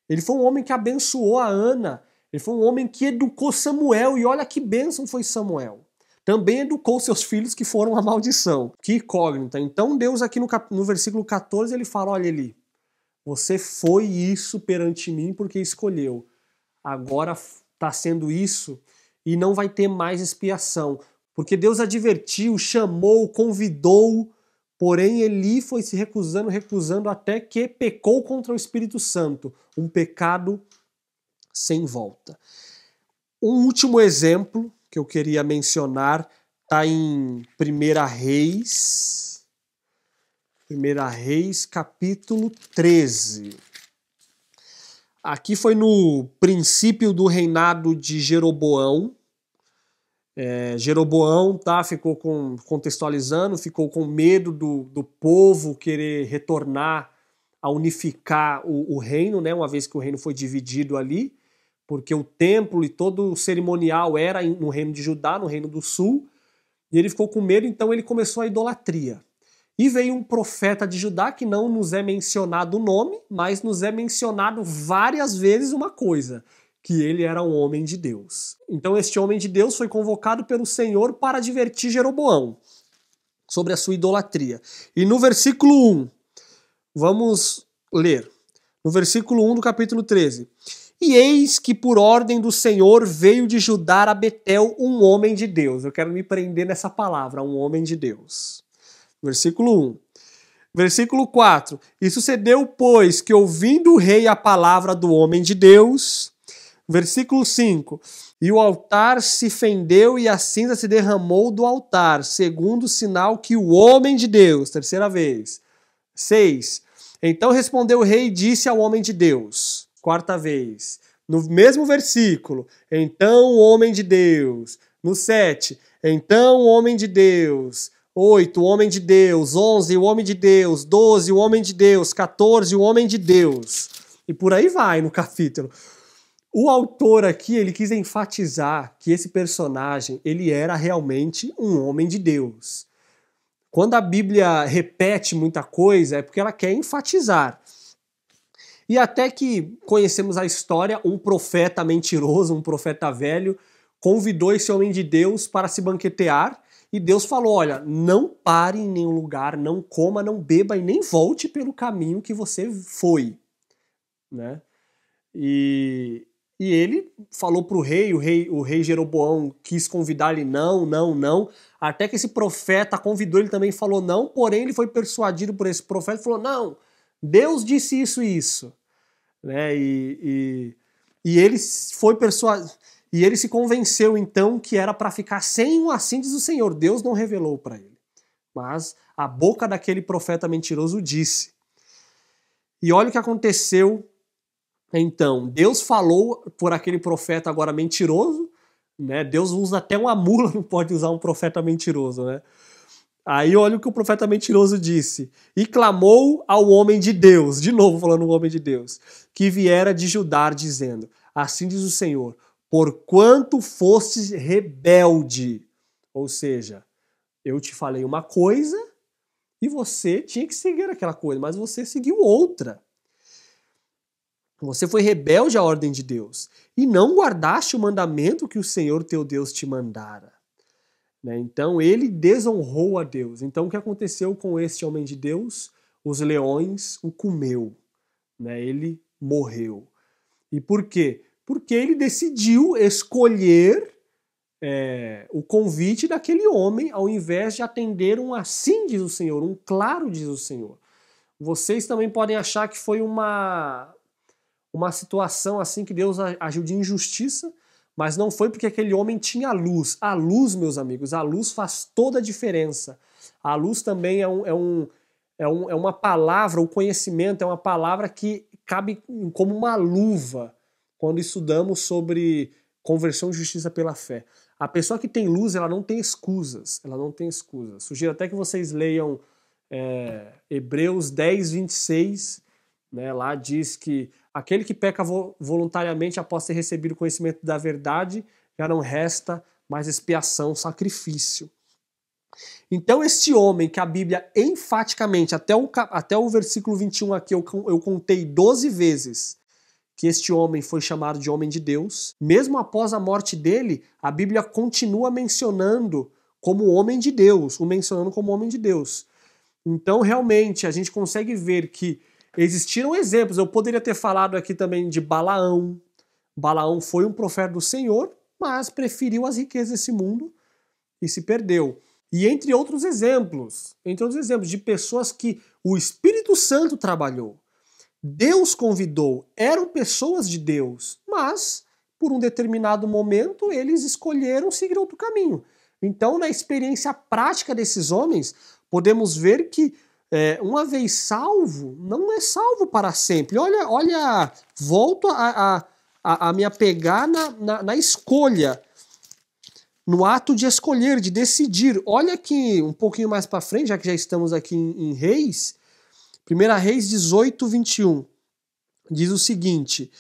Ele foi um homem que abençoou a Ana ele foi um homem que educou Samuel, e olha que bênção foi Samuel. Também educou seus filhos que foram a maldição. Que incógnita. Então, Deus, aqui no, cap... no versículo 14, ele fala: Olha, Eli, você foi isso perante mim porque escolheu. Agora está sendo isso e não vai ter mais expiação. Porque Deus advertiu, chamou, convidou, porém Eli foi se recusando, recusando até que pecou contra o Espírito Santo, um pecado sem volta. Um último exemplo que eu queria mencionar está em 1 Reis, 1 Reis, capítulo 13. Aqui foi no princípio do reinado de Jeroboão. É, Jeroboão tá, ficou com, contextualizando, ficou com medo do, do povo querer retornar a unificar o, o reino, né, uma vez que o reino foi dividido ali porque o templo e todo o cerimonial era no reino de Judá, no reino do sul, e ele ficou com medo, então ele começou a idolatria. E veio um profeta de Judá que não nos é mencionado o nome, mas nos é mencionado várias vezes uma coisa, que ele era um homem de Deus. Então este homem de Deus foi convocado pelo Senhor para divertir Jeroboão sobre a sua idolatria. E no versículo 1, vamos ler. No versículo 1 do capítulo 13. E eis que por ordem do Senhor veio de Judá a Betel um homem de Deus. Eu quero me prender nessa palavra, um homem de Deus. Versículo 1. Versículo 4: E sucedeu, pois, que ouvindo o rei a palavra do homem de Deus. Versículo 5: E o altar se fendeu e a cinza se derramou do altar, segundo o sinal que o homem de Deus. Terceira vez. 6. Então respondeu o rei e disse ao homem de Deus: quarta vez. No mesmo versículo, então o homem de Deus. No 7, então o homem de Deus. 8, o homem de Deus. 11, o homem de Deus. 12, o homem de Deus. 14, o homem de Deus. E por aí vai no capítulo. O autor aqui, ele quis enfatizar que esse personagem, ele era realmente um homem de Deus. Quando a Bíblia repete muita coisa, é porque ela quer enfatizar e até que conhecemos a história, um profeta mentiroso, um profeta velho, convidou esse homem de Deus para se banquetear e Deus falou: Olha, não pare em nenhum lugar, não coma, não beba e nem volte pelo caminho que você foi. Né? E, e ele falou para o rei, o rei, o rei Jeroboão quis convidar ele, não, não, não. Até que esse profeta convidou ele também falou não, porém ele foi persuadido por esse profeta e falou: Não, Deus disse isso e isso. Né? E, e, e ele foi persuadido. E ele se convenceu então que era para ficar sem um assim diz o Senhor. Deus não revelou para ele. Mas a boca daquele profeta mentiroso disse. E olha o que aconteceu então. Deus falou por aquele profeta agora mentiroso, né? Deus usa até uma mula, não pode usar um profeta mentiroso, né? Aí olha o que o profeta mentiroso disse. E clamou ao homem de Deus, de novo falando o homem de Deus, que viera de Judá, dizendo: Assim diz o Senhor, porquanto fostes rebelde. Ou seja, eu te falei uma coisa e você tinha que seguir aquela coisa, mas você seguiu outra. Você foi rebelde à ordem de Deus e não guardaste o mandamento que o Senhor teu Deus te mandara. Né? Então ele desonrou a Deus. Então o que aconteceu com este homem de Deus? Os leões o comeu. Né? Ele morreu. E por quê? Porque ele decidiu escolher é, o convite daquele homem, ao invés de atender um assim, diz o Senhor, um claro, diz o Senhor. Vocês também podem achar que foi uma, uma situação assim que Deus agiu de injustiça, mas não foi porque aquele homem tinha luz. A luz, meus amigos, a luz faz toda a diferença. A luz também é, um, é, um, é, um, é uma palavra, o conhecimento é uma palavra que cabe como uma luva quando estudamos sobre conversão e justiça pela fé. A pessoa que tem luz, ela não tem escusas. Ela não tem escusas. Sugiro até que vocês leiam é, Hebreus 10, 26 né? Lá diz que aquele que peca voluntariamente após ter recebido o conhecimento da verdade, já não resta mais expiação, sacrifício. Então, este homem que a Bíblia enfaticamente, até o, até o versículo 21 aqui, eu, eu contei 12 vezes que este homem foi chamado de homem de Deus, mesmo após a morte dele, a Bíblia continua mencionando como homem de Deus, o mencionando como homem de Deus. Então, realmente, a gente consegue ver que Existiram exemplos, eu poderia ter falado aqui também de Balaão. Balaão foi um profeta do Senhor, mas preferiu as riquezas desse mundo e se perdeu. E entre outros exemplos, entre outros exemplos de pessoas que o Espírito Santo trabalhou, Deus convidou, eram pessoas de Deus, mas por um determinado momento eles escolheram seguir outro caminho. Então, na experiência prática desses homens, podemos ver que é, uma vez salvo, não é salvo para sempre. Olha, olha, volto a, a, a me apegar na, na, na escolha, no ato de escolher, de decidir. Olha que um pouquinho mais para frente, já que já estamos aqui em, em Reis, 1 Reis 18, 21, diz o seguinte.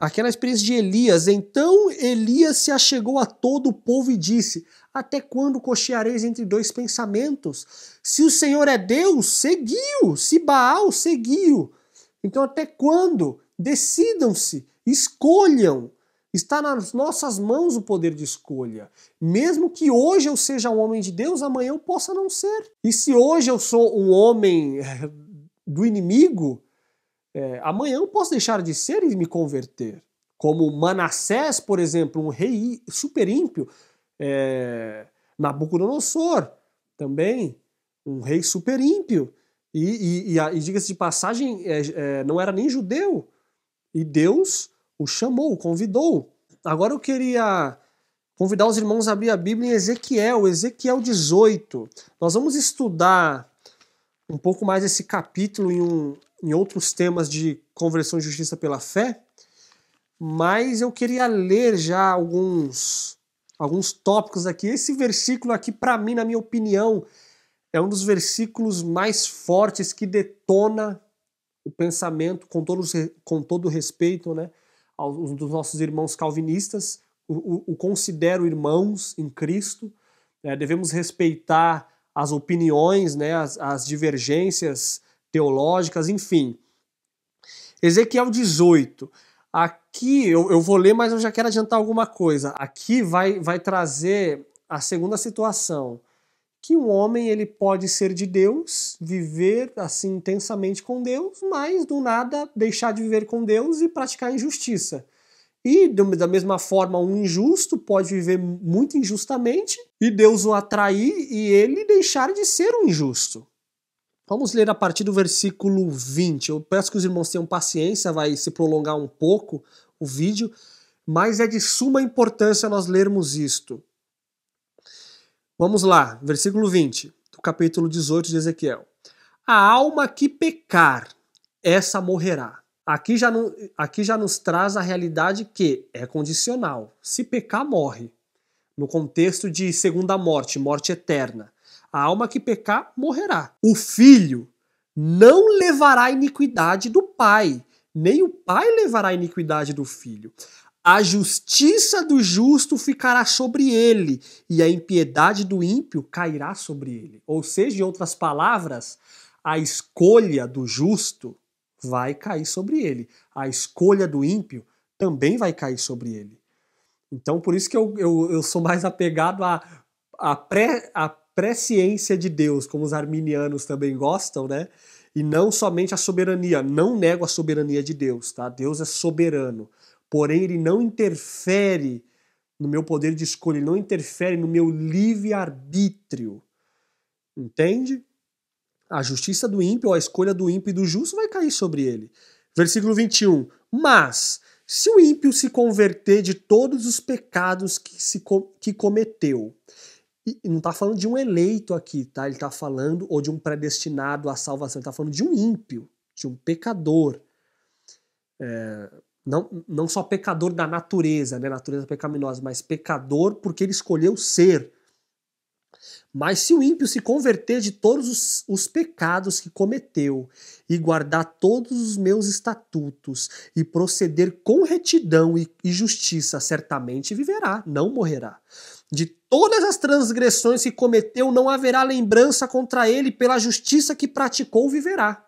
Aquela experiência de Elias, então Elias se achegou a todo o povo e disse: até quando cocheareis entre dois pensamentos? Se o Senhor é Deus, seguiu. Se Baal, seguiu. Então, até quando? Decidam-se, escolham. Está nas nossas mãos o poder de escolha. Mesmo que hoje eu seja um homem de Deus, amanhã eu possa não ser. E se hoje eu sou um homem eh, do inimigo, é, amanhã eu posso deixar de ser e me converter. Como Manassés, por exemplo, um rei super ímpio, é, Nabucodonosor, também, um rei super ímpio. E, e, e, e diga-se de passagem, é, é, não era nem judeu. E Deus o chamou, o convidou. Agora eu queria convidar os irmãos a abrir a Bíblia em Ezequiel, Ezequiel 18. Nós vamos estudar um pouco mais esse capítulo em, um, em outros temas de conversão e justiça pela fé, mas eu queria ler já alguns alguns tópicos aqui. Esse versículo aqui, para mim, na minha opinião, é um dos versículos mais fortes que detona o pensamento, com, todos, com todo respeito, né? Aos dos nossos irmãos calvinistas, o, o, o considero irmãos em Cristo. É, devemos respeitar as opiniões, né? as, as divergências teológicas, enfim. Ezequiel 18. Aqui Aqui eu, eu vou ler, mas eu já quero adiantar alguma coisa. Aqui vai, vai trazer a segunda situação que um homem ele pode ser de Deus, viver assim intensamente com Deus, mas do nada deixar de viver com Deus e praticar injustiça. E da mesma forma, um injusto pode viver muito injustamente e Deus o atrair e ele deixar de ser um injusto. Vamos ler a partir do versículo 20. Eu peço que os irmãos tenham paciência, vai se prolongar um pouco, o vídeo, mas é de suma importância nós lermos isto. Vamos lá, versículo 20, do capítulo 18 de Ezequiel. A alma que pecar, essa morrerá. Aqui já, aqui já nos traz a realidade que é condicional. Se pecar, morre. No contexto de segunda morte, morte eterna. A alma que pecar morrerá. O filho não levará a iniquidade do pai, nem o pai levará a iniquidade do filho. A justiça do justo ficará sobre ele, e a impiedade do ímpio cairá sobre ele. Ou seja, em outras palavras, a escolha do justo vai cair sobre ele. A escolha do ímpio também vai cair sobre ele. Então, por isso que eu, eu, eu sou mais apegado à, à, pré, à presciência de Deus, como os arminianos também gostam, né? e não somente a soberania. Não nego a soberania de Deus, tá? Deus é soberano. Porém, ele não interfere no meu poder de escolha, ele não interfere no meu livre-arbítrio. Entende? A justiça do ímpio, a escolha do ímpio e do justo vai cair sobre ele. Versículo 21. Mas, se o ímpio se converter de todos os pecados que, se, que cometeu e não está falando de um eleito aqui, tá? Ele está falando, ou de um predestinado à salvação, ele está falando de um ímpio, de um pecador. É, não, não só pecador da natureza, né? Natureza pecaminosa, mas pecador porque ele escolheu ser. Mas se o ímpio se converter de todos os, os, pecados que cometeu e guardar todos os meus estatutos e proceder com retidão e, e justiça, certamente viverá, não morrerá. De todas as transgressões que cometeu, não haverá lembrança contra ele, pela justiça que praticou, viverá.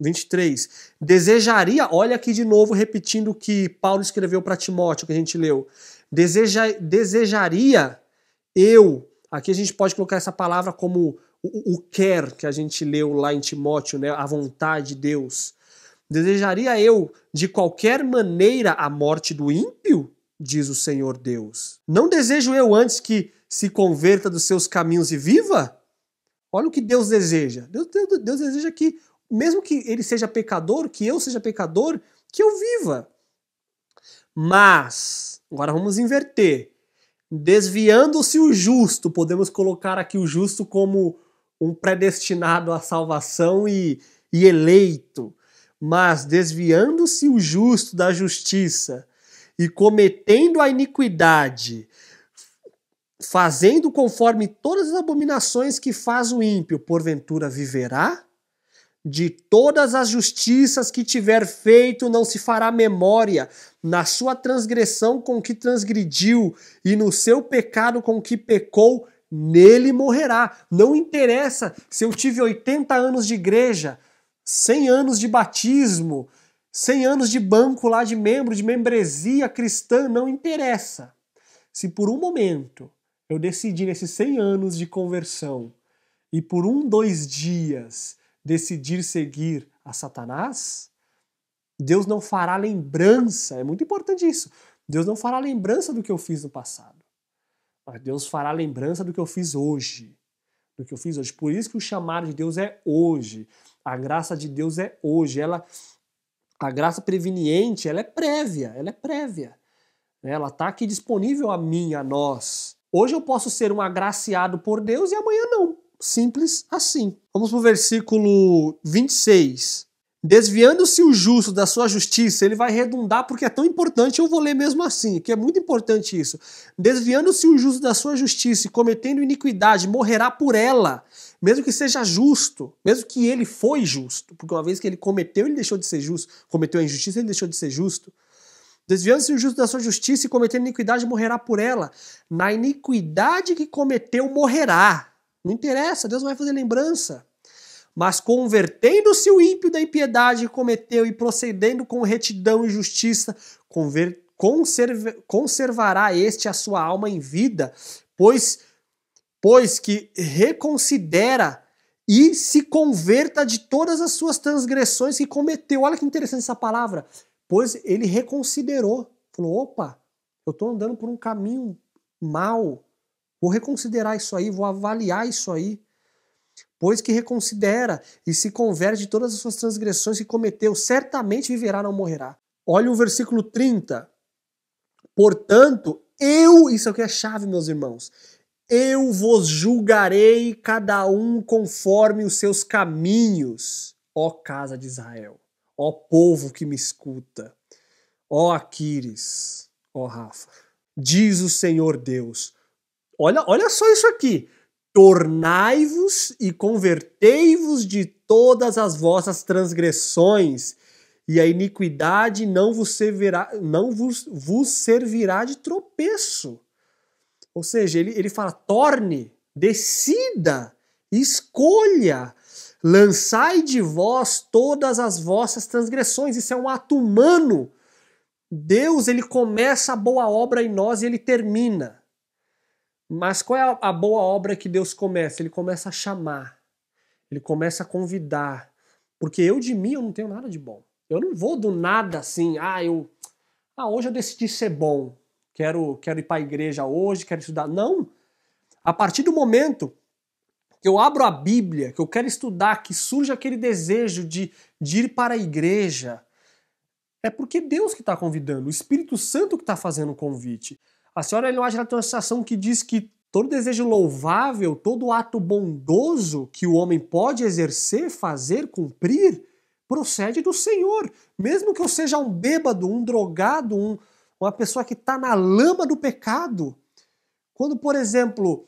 23. Desejaria, olha aqui de novo, repetindo o que Paulo escreveu para Timóteo, que a gente leu. Deseja, desejaria eu, aqui a gente pode colocar essa palavra como o, o quer que a gente leu lá em Timóteo, né? a vontade de Deus. Desejaria eu, de qualquer maneira, a morte do ímpio? diz o Senhor Deus. Não desejo eu antes que se converta dos seus caminhos e viva? Olha o que Deus deseja. Deus, Deus, Deus deseja que, mesmo que ele seja pecador, que eu seja pecador, que eu viva. Mas, agora vamos inverter. Desviando-se o justo, podemos colocar aqui o justo como um predestinado à salvação e, e eleito. Mas desviando-se o justo da justiça e cometendo a iniquidade, fazendo conforme todas as abominações que faz o ímpio, porventura viverá? De todas as justiças que tiver feito, não se fará memória, na sua transgressão com que transgrediu, e no seu pecado com que pecou, nele morrerá. Não interessa se eu tive 80 anos de igreja, 100 anos de batismo, 100 anos de banco lá de membro, de membresia cristã, não interessa. Se por um momento eu decidi nesses 100 anos de conversão e por um, dois dias decidir seguir a Satanás, Deus não fará lembrança, é muito importante isso. Deus não fará lembrança do que eu fiz no passado, mas Deus fará lembrança do que eu fiz hoje. Do que eu fiz hoje. Por isso que o chamado de Deus é hoje. A graça de Deus é hoje. Ela a graça preveniente, ela é prévia, ela é prévia. Né? Ela está aqui disponível a mim, a nós. Hoje eu posso ser um agraciado por Deus e amanhã não. Simples assim. Vamos para o versículo 26. Desviando-se o justo da sua justiça, ele vai redundar porque é tão importante, eu vou ler mesmo assim, que é muito importante isso. Desviando-se o justo da sua justiça e cometendo iniquidade, morrerá por ela mesmo que seja justo, mesmo que ele foi justo, porque uma vez que ele cometeu, ele deixou de ser justo, cometeu a injustiça, ele deixou de ser justo. Desviando-se o justo da sua justiça e cometendo iniquidade, morrerá por ela. Na iniquidade que cometeu, morrerá. Não interessa, Deus não vai fazer lembrança. Mas convertendo-se o ímpio da impiedade que cometeu e procedendo com retidão e justiça, conserv, conservará este a sua alma em vida, pois pois que reconsidera e se converta de todas as suas transgressões que cometeu. Olha que interessante essa palavra. Pois ele reconsiderou. Falou: opa, eu estou andando por um caminho mal. Vou reconsiderar isso aí, vou avaliar isso aí. Pois que reconsidera e se converte de todas as suas transgressões que cometeu, certamente viverá, não morrerá. Olha o versículo 30. Portanto, eu, isso aqui é a chave, meus irmãos eu vos julgarei cada um conforme os seus caminhos, ó casa de Israel, ó povo que me escuta, ó Aquiles, ó Rafa. Diz o Senhor Deus. Olha, olha só isso aqui. Tornai-vos e convertei-vos de todas as vossas transgressões, e a iniquidade não vos servirá, não vos, vos servirá de tropeço ou seja, ele, ele fala: torne, decida, escolha, lançai de vós todas as vossas transgressões. Isso é um ato humano. Deus, ele começa a boa obra em nós e ele termina. Mas qual é a boa obra que Deus começa? Ele começa a chamar, ele começa a convidar. Porque eu de mim eu não tenho nada de bom. Eu não vou do nada assim, ah, eu ah, hoje eu decidi ser bom quero, quero ir para a igreja hoje, quero estudar. Não! A partir do momento que eu abro a Bíblia, que eu quero estudar, que surge aquele desejo de, de ir para a igreja, é porque Deus que está convidando, o Espírito Santo que está fazendo o convite. A senhora Ellen White tem uma sensação que diz que todo desejo louvável, todo ato bondoso que o homem pode exercer, fazer, cumprir, procede do Senhor. Mesmo que eu seja um bêbado, um drogado, um, uma pessoa que está na lama do pecado. Quando, por exemplo,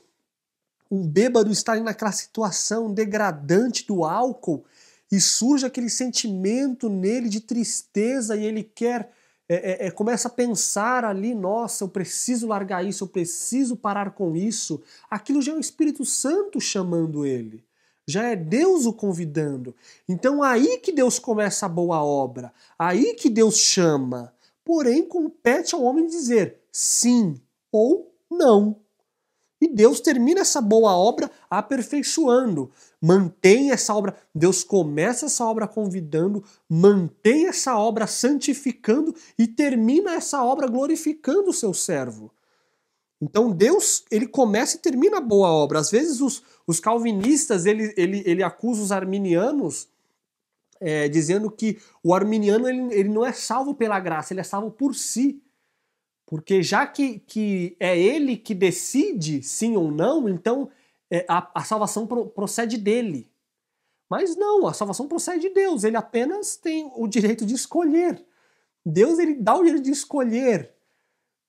um bêbado está naquela situação degradante do álcool e surge aquele sentimento nele de tristeza e ele quer. É, é, é, começa a pensar ali, nossa, eu preciso largar isso, eu preciso parar com isso. Aquilo já é o Espírito Santo chamando ele já é Deus o convidando. Então aí que Deus começa a boa obra, aí que Deus chama porém compete ao homem dizer sim ou não. E Deus termina essa boa obra aperfeiçoando, mantém essa obra. Deus começa essa obra convidando, mantém essa obra santificando e termina essa obra glorificando o seu servo. Então Deus, ele começa e termina a boa obra. Às vezes os, os calvinistas, ele, ele, ele acusa os arminianos é, dizendo que o arminiano ele, ele não é salvo pela graça, ele é salvo por si. Porque já que, que é ele que decide sim ou não, então é, a, a salvação pro, procede dele. Mas não, a salvação procede de Deus, ele apenas tem o direito de escolher. Deus ele dá o direito de escolher.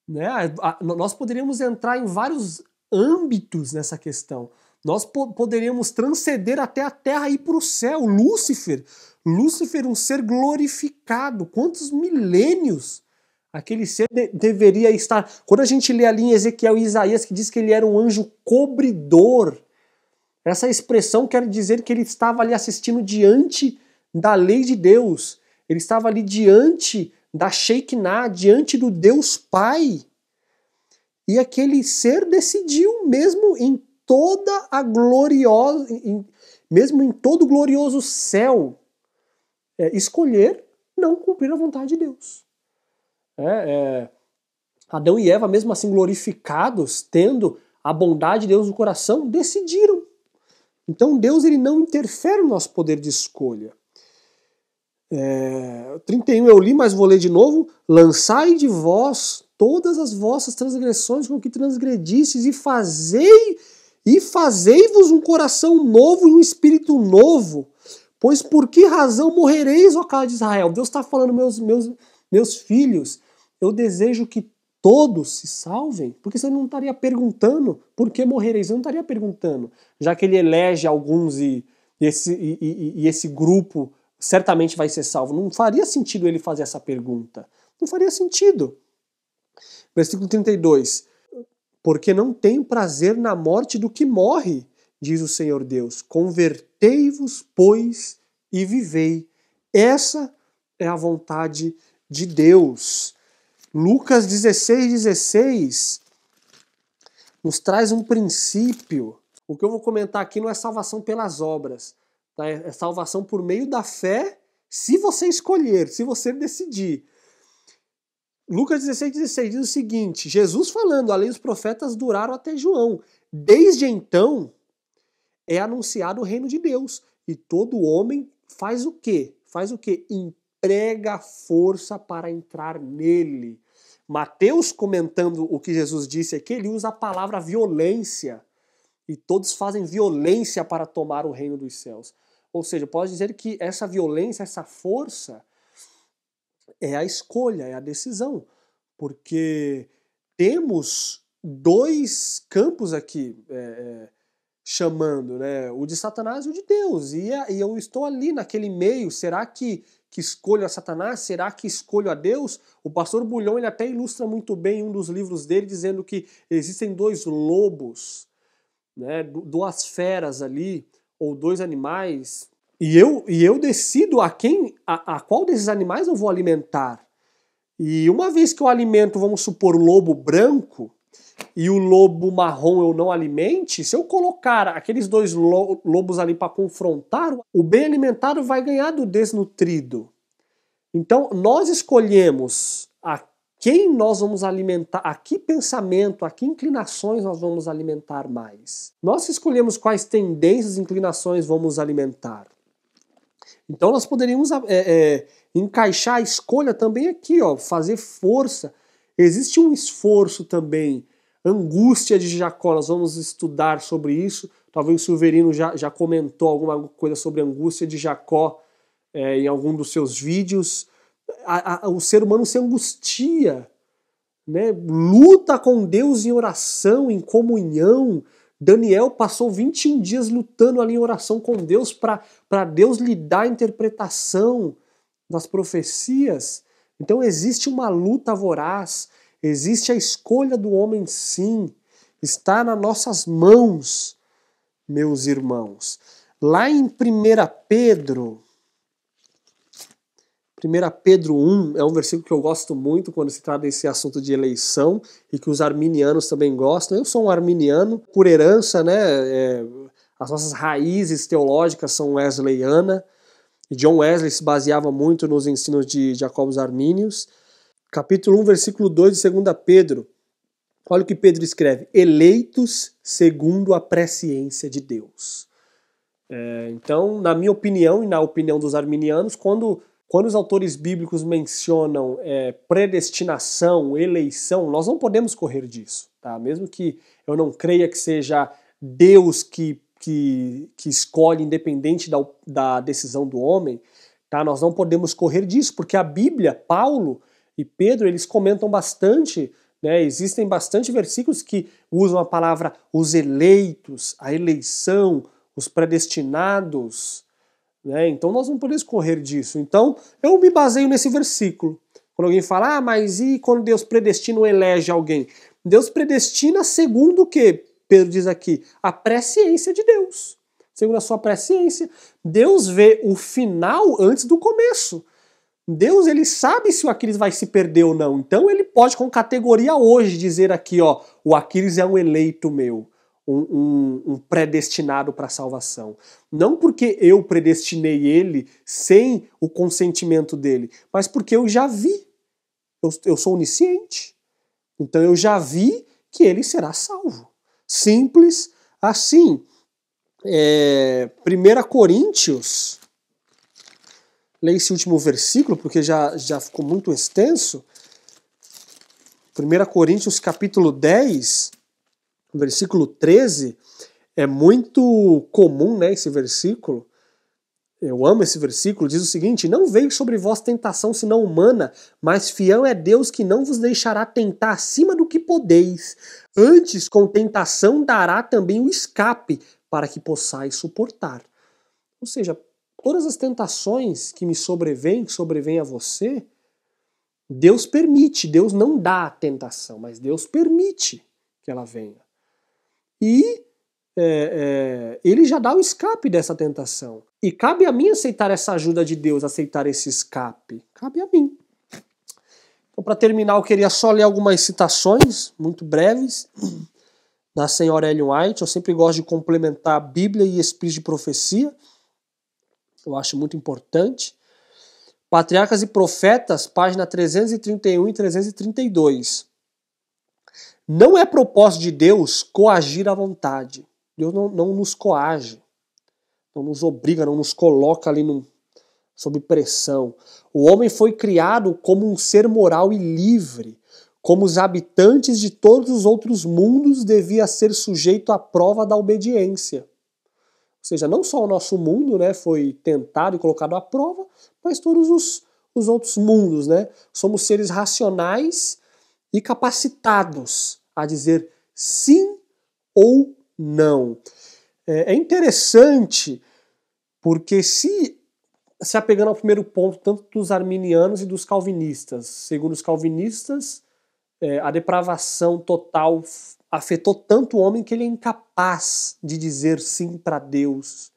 Né? A, a, nós poderíamos entrar em vários âmbitos nessa questão. Nós po poderíamos transcender até a terra e ir para o céu. Lúcifer Lúcifer, um ser glorificado, quantos milênios aquele ser de deveria estar. Quando a gente lê ali em Ezequiel e Isaías, que diz que ele era um anjo cobridor, essa expressão quer dizer que ele estava ali assistindo diante da lei de Deus, ele estava ali diante da Shekinah, diante do Deus Pai. E aquele ser decidiu, mesmo em toda a gloriosa, em, mesmo em todo o glorioso céu, é, escolher não cumprir a vontade de Deus. É, é, Adão e Eva, mesmo assim glorificados, tendo a bondade de Deus no coração, decidiram. Então Deus ele não interfere no nosso poder de escolha. É, 31 eu li, mas vou ler de novo. Lançai de vós todas as vossas transgressões com que transgredistes e fazei e fazei-vos um coração novo e um espírito novo. Pois por que razão morrereis, ó casa de Israel? Deus está falando, meus, meus, meus filhos, eu desejo que todos se salvem, porque você não estaria perguntando por que morrereis, eu não estaria perguntando, já que ele elege alguns e esse, e, e, e esse grupo certamente vai ser salvo. Não faria sentido ele fazer essa pergunta. Não faria sentido. Versículo 32. Porque não tenho prazer na morte do que morre, diz o Senhor Deus. Convertei-vos, pois, e vivei. Essa é a vontade de Deus. Lucas 16, 16 nos traz um princípio. O que eu vou comentar aqui não é salvação pelas obras, tá? é, é salvação por meio da fé, se você escolher, se você decidir. Lucas 16, 16 diz o seguinte: Jesus falando, além dos profetas duraram até João. Desde então, é anunciado o reino de Deus. E todo homem faz o quê? Faz o quê? Emprega força para entrar nele. Mateus, comentando o que Jesus disse aqui, ele usa a palavra violência. E todos fazem violência para tomar o reino dos céus. Ou seja, pode dizer que essa violência, essa força, é a escolha, é a decisão. Porque temos dois campos aqui. É, é chamando, né? O de Satanás e o de Deus. E, é, e eu estou ali naquele meio. Será que, que escolho a Satanás? Será que escolho a Deus? O pastor Bulhão ele até ilustra muito bem um dos livros dele, dizendo que existem dois lobos, né? duas feras ali, ou dois animais. E eu, e eu decido a quem, a, a qual desses animais eu vou alimentar. E uma vez que eu alimento, vamos supor, o lobo branco, e o lobo marrom eu não alimente, se eu colocar aqueles dois lo lobos ali para confrontar, o bem alimentado vai ganhar do desnutrido. Então, nós escolhemos a quem nós vamos alimentar, a que pensamento, a que inclinações nós vamos alimentar mais. Nós escolhemos quais tendências e inclinações vamos alimentar. Então, nós poderíamos é, é, encaixar a escolha também aqui, ó, fazer força Existe um esforço também, angústia de Jacó, nós vamos estudar sobre isso. Talvez o Silverino já, já comentou alguma coisa sobre a angústia de Jacó é, em algum dos seus vídeos. A, a, o ser humano se angustia, né? luta com Deus em oração, em comunhão. Daniel passou 21 dias lutando ali em oração com Deus para Deus lhe dar a interpretação das profecias. Então existe uma luta voraz, existe a escolha do homem, sim, está nas nossas mãos, meus irmãos. Lá em 1 Pedro, 1 Pedro 1 é um versículo que eu gosto muito quando se trata desse assunto de eleição e que os arminianos também gostam. Eu sou um arminiano por herança, né? É, as nossas raízes teológicas são wesleyana, John Wesley se baseava muito nos ensinos de Jacobus Arminius. Capítulo 1, versículo 2 de 2 Pedro. Olha o que Pedro escreve: eleitos segundo a presciência de Deus. É, então, na minha opinião e na opinião dos arminianos, quando, quando os autores bíblicos mencionam é, predestinação, eleição, nós não podemos correr disso. Tá? Mesmo que eu não creia que seja Deus que que, que escolhe, independente da, da decisão do homem, tá? Nós não podemos correr disso, porque a Bíblia, Paulo e Pedro, eles comentam bastante, né? Existem bastante versículos que usam a palavra os eleitos, a eleição, os predestinados, né? Então nós não podemos correr disso. Então eu me baseio nesse versículo. Quando alguém fala, ah, mas e quando Deus predestina ou elege alguém? Deus predestina segundo o quê? Pedro diz aqui, a presciência de Deus. Segundo a sua presciência, Deus vê o final antes do começo. Deus ele sabe se o Aquiles vai se perder ou não. Então ele pode com categoria hoje dizer aqui, ó, o Aquiles é um eleito meu, um, um, um predestinado para a salvação. Não porque eu predestinei ele sem o consentimento dele, mas porque eu já vi. Eu, eu sou onisciente. Então eu já vi que ele será salvo simples assim. É, 1 Coríntios, leia esse último versículo, porque já, já ficou muito extenso. 1 Coríntios capítulo 10, versículo 13, é muito comum né, esse versículo eu amo esse versículo, diz o seguinte: Não veio sobre vós tentação senão humana, mas fiel é Deus que não vos deixará tentar acima do que podeis. Antes, com tentação, dará também o escape, para que possais suportar. Ou seja, todas as tentações que me sobrevêm, que sobrevêm a você, Deus permite, Deus não dá a tentação, mas Deus permite que ela venha. E é, é, ele já dá o escape dessa tentação. E cabe a mim aceitar essa ajuda de Deus, aceitar esse escape. Cabe a mim. Então, para terminar, eu queria só ler algumas citações, muito breves, da senhora Ellen White. Eu sempre gosto de complementar a Bíblia e Espírito de Profecia. Eu acho muito importante. Patriarcas e Profetas, página 331 e 332. Não é propósito de Deus coagir a vontade. Deus não, não nos coage não nos obriga, não nos coloca ali num, sob pressão. O homem foi criado como um ser moral e livre, como os habitantes de todos os outros mundos devia ser sujeito à prova da obediência. Ou seja, não só o nosso mundo né, foi tentado e colocado à prova, mas todos os, os outros mundos. Né? Somos seres racionais e capacitados a dizer sim ou não. É, é, interessante, porque se se apegando ao primeiro ponto, tanto dos arminianos e dos calvinistas, segundo os calvinistas, é, a depravação total afetou tanto o homem que ele é incapaz de dizer sim para Deus.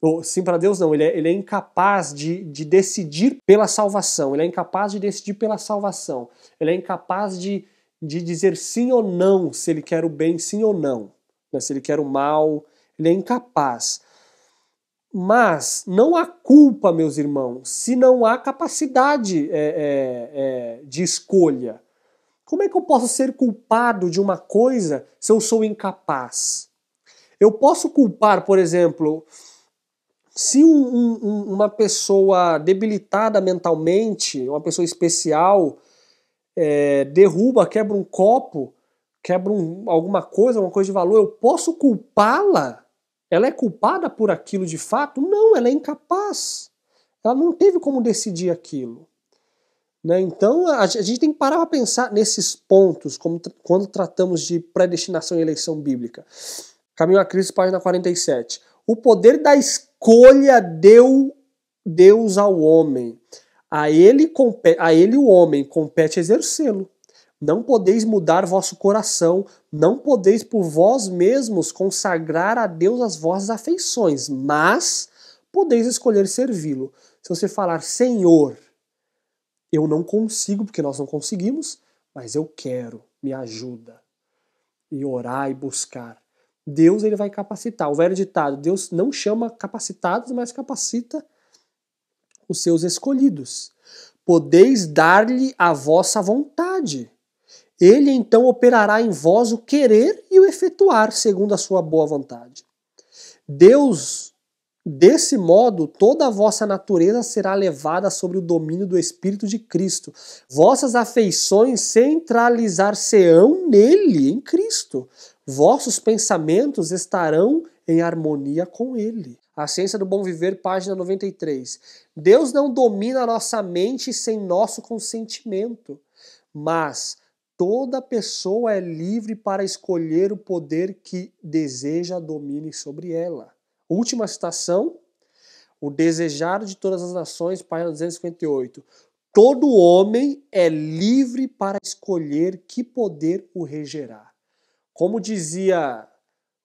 Ou, sim para Deus não, ele é, ele é incapaz de, de decidir pela salvação, ele é incapaz de decidir pela salvação, ele é incapaz de, de dizer sim ou não, se ele quer o bem, sim ou não, né, se ele quer o mal, ele é incapaz. Mas não há culpa, meus irmãos, se não há capacidade é, é, é, de escolha. Como é que eu posso ser culpado de uma coisa se eu sou incapaz? Eu posso culpar, por exemplo, se um, um, uma pessoa debilitada mentalmente, uma pessoa especial, é, derruba, quebra um copo, quebra um, alguma coisa, alguma coisa de valor, eu posso culpá-la ela é culpada por aquilo de fato? Não, ela é incapaz. Ela não teve como decidir aquilo. Né? Então, a gente tem que parar para pensar nesses pontos quando tratamos de predestinação e eleição bíblica. Caminho à Cristo, página 47. O poder da escolha deu Deus ao homem. A ele, a ele o homem compete exercê-lo não podeis mudar vosso coração, não podeis por vós mesmos consagrar a Deus as vossas afeições, mas podeis escolher servi-lo. Se você falar, Senhor, eu não consigo, porque nós não conseguimos, mas eu quero, me ajuda. E orar e buscar. Deus ele vai capacitar. O velho ditado, Deus não chama capacitados, mas capacita os seus escolhidos. Podeis dar-lhe a vossa vontade. Ele então operará em vós o querer e o efetuar, segundo a sua boa vontade. Deus, desse modo, toda a vossa natureza será levada sobre o domínio do Espírito de Cristo. Vossas afeições centralizar-se-ão nele, em Cristo. Vossos pensamentos estarão em harmonia com ele. A Ciência do Bom Viver, página 93. Deus não domina a nossa mente sem nosso consentimento, mas toda pessoa é livre para escolher o poder que deseja domine sobre ela. Última citação, o desejado de todas as nações, página 258. Todo homem é livre para escolher que poder o regerá. Como dizia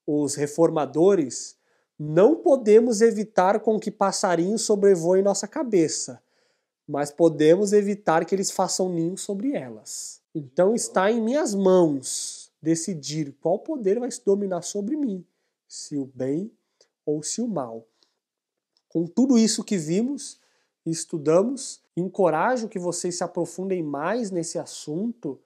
os reformadores, não podemos evitar com que passarinhos sobrevoem nossa cabeça, mas podemos evitar que eles façam ninho sobre elas. Então está em minhas mãos decidir qual poder vai se dominar sobre mim, se o bem ou se o mal. Com tudo isso que vimos e estudamos, encorajo que vocês se aprofundem mais nesse assunto,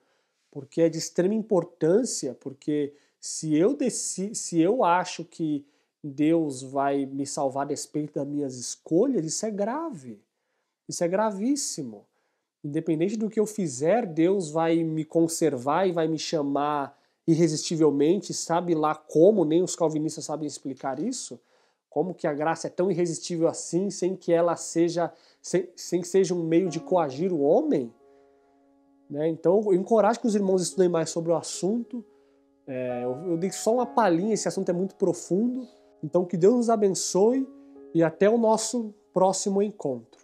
porque é de extrema importância, porque se eu, deci, se eu acho que Deus vai me salvar a respeito das minhas escolhas, isso é grave. Isso é gravíssimo. Independente do que eu fizer, Deus vai me conservar e vai me chamar irresistivelmente, sabe lá como, nem os calvinistas sabem explicar isso, como que a graça é tão irresistível assim, sem que ela seja, sem, sem que seja um meio de coagir o homem. Né? Então, eu encorajo que os irmãos estudem mais sobre o assunto. É, eu, eu dei só uma palhinha, esse assunto é muito profundo. Então, que Deus nos abençoe e até o nosso próximo encontro.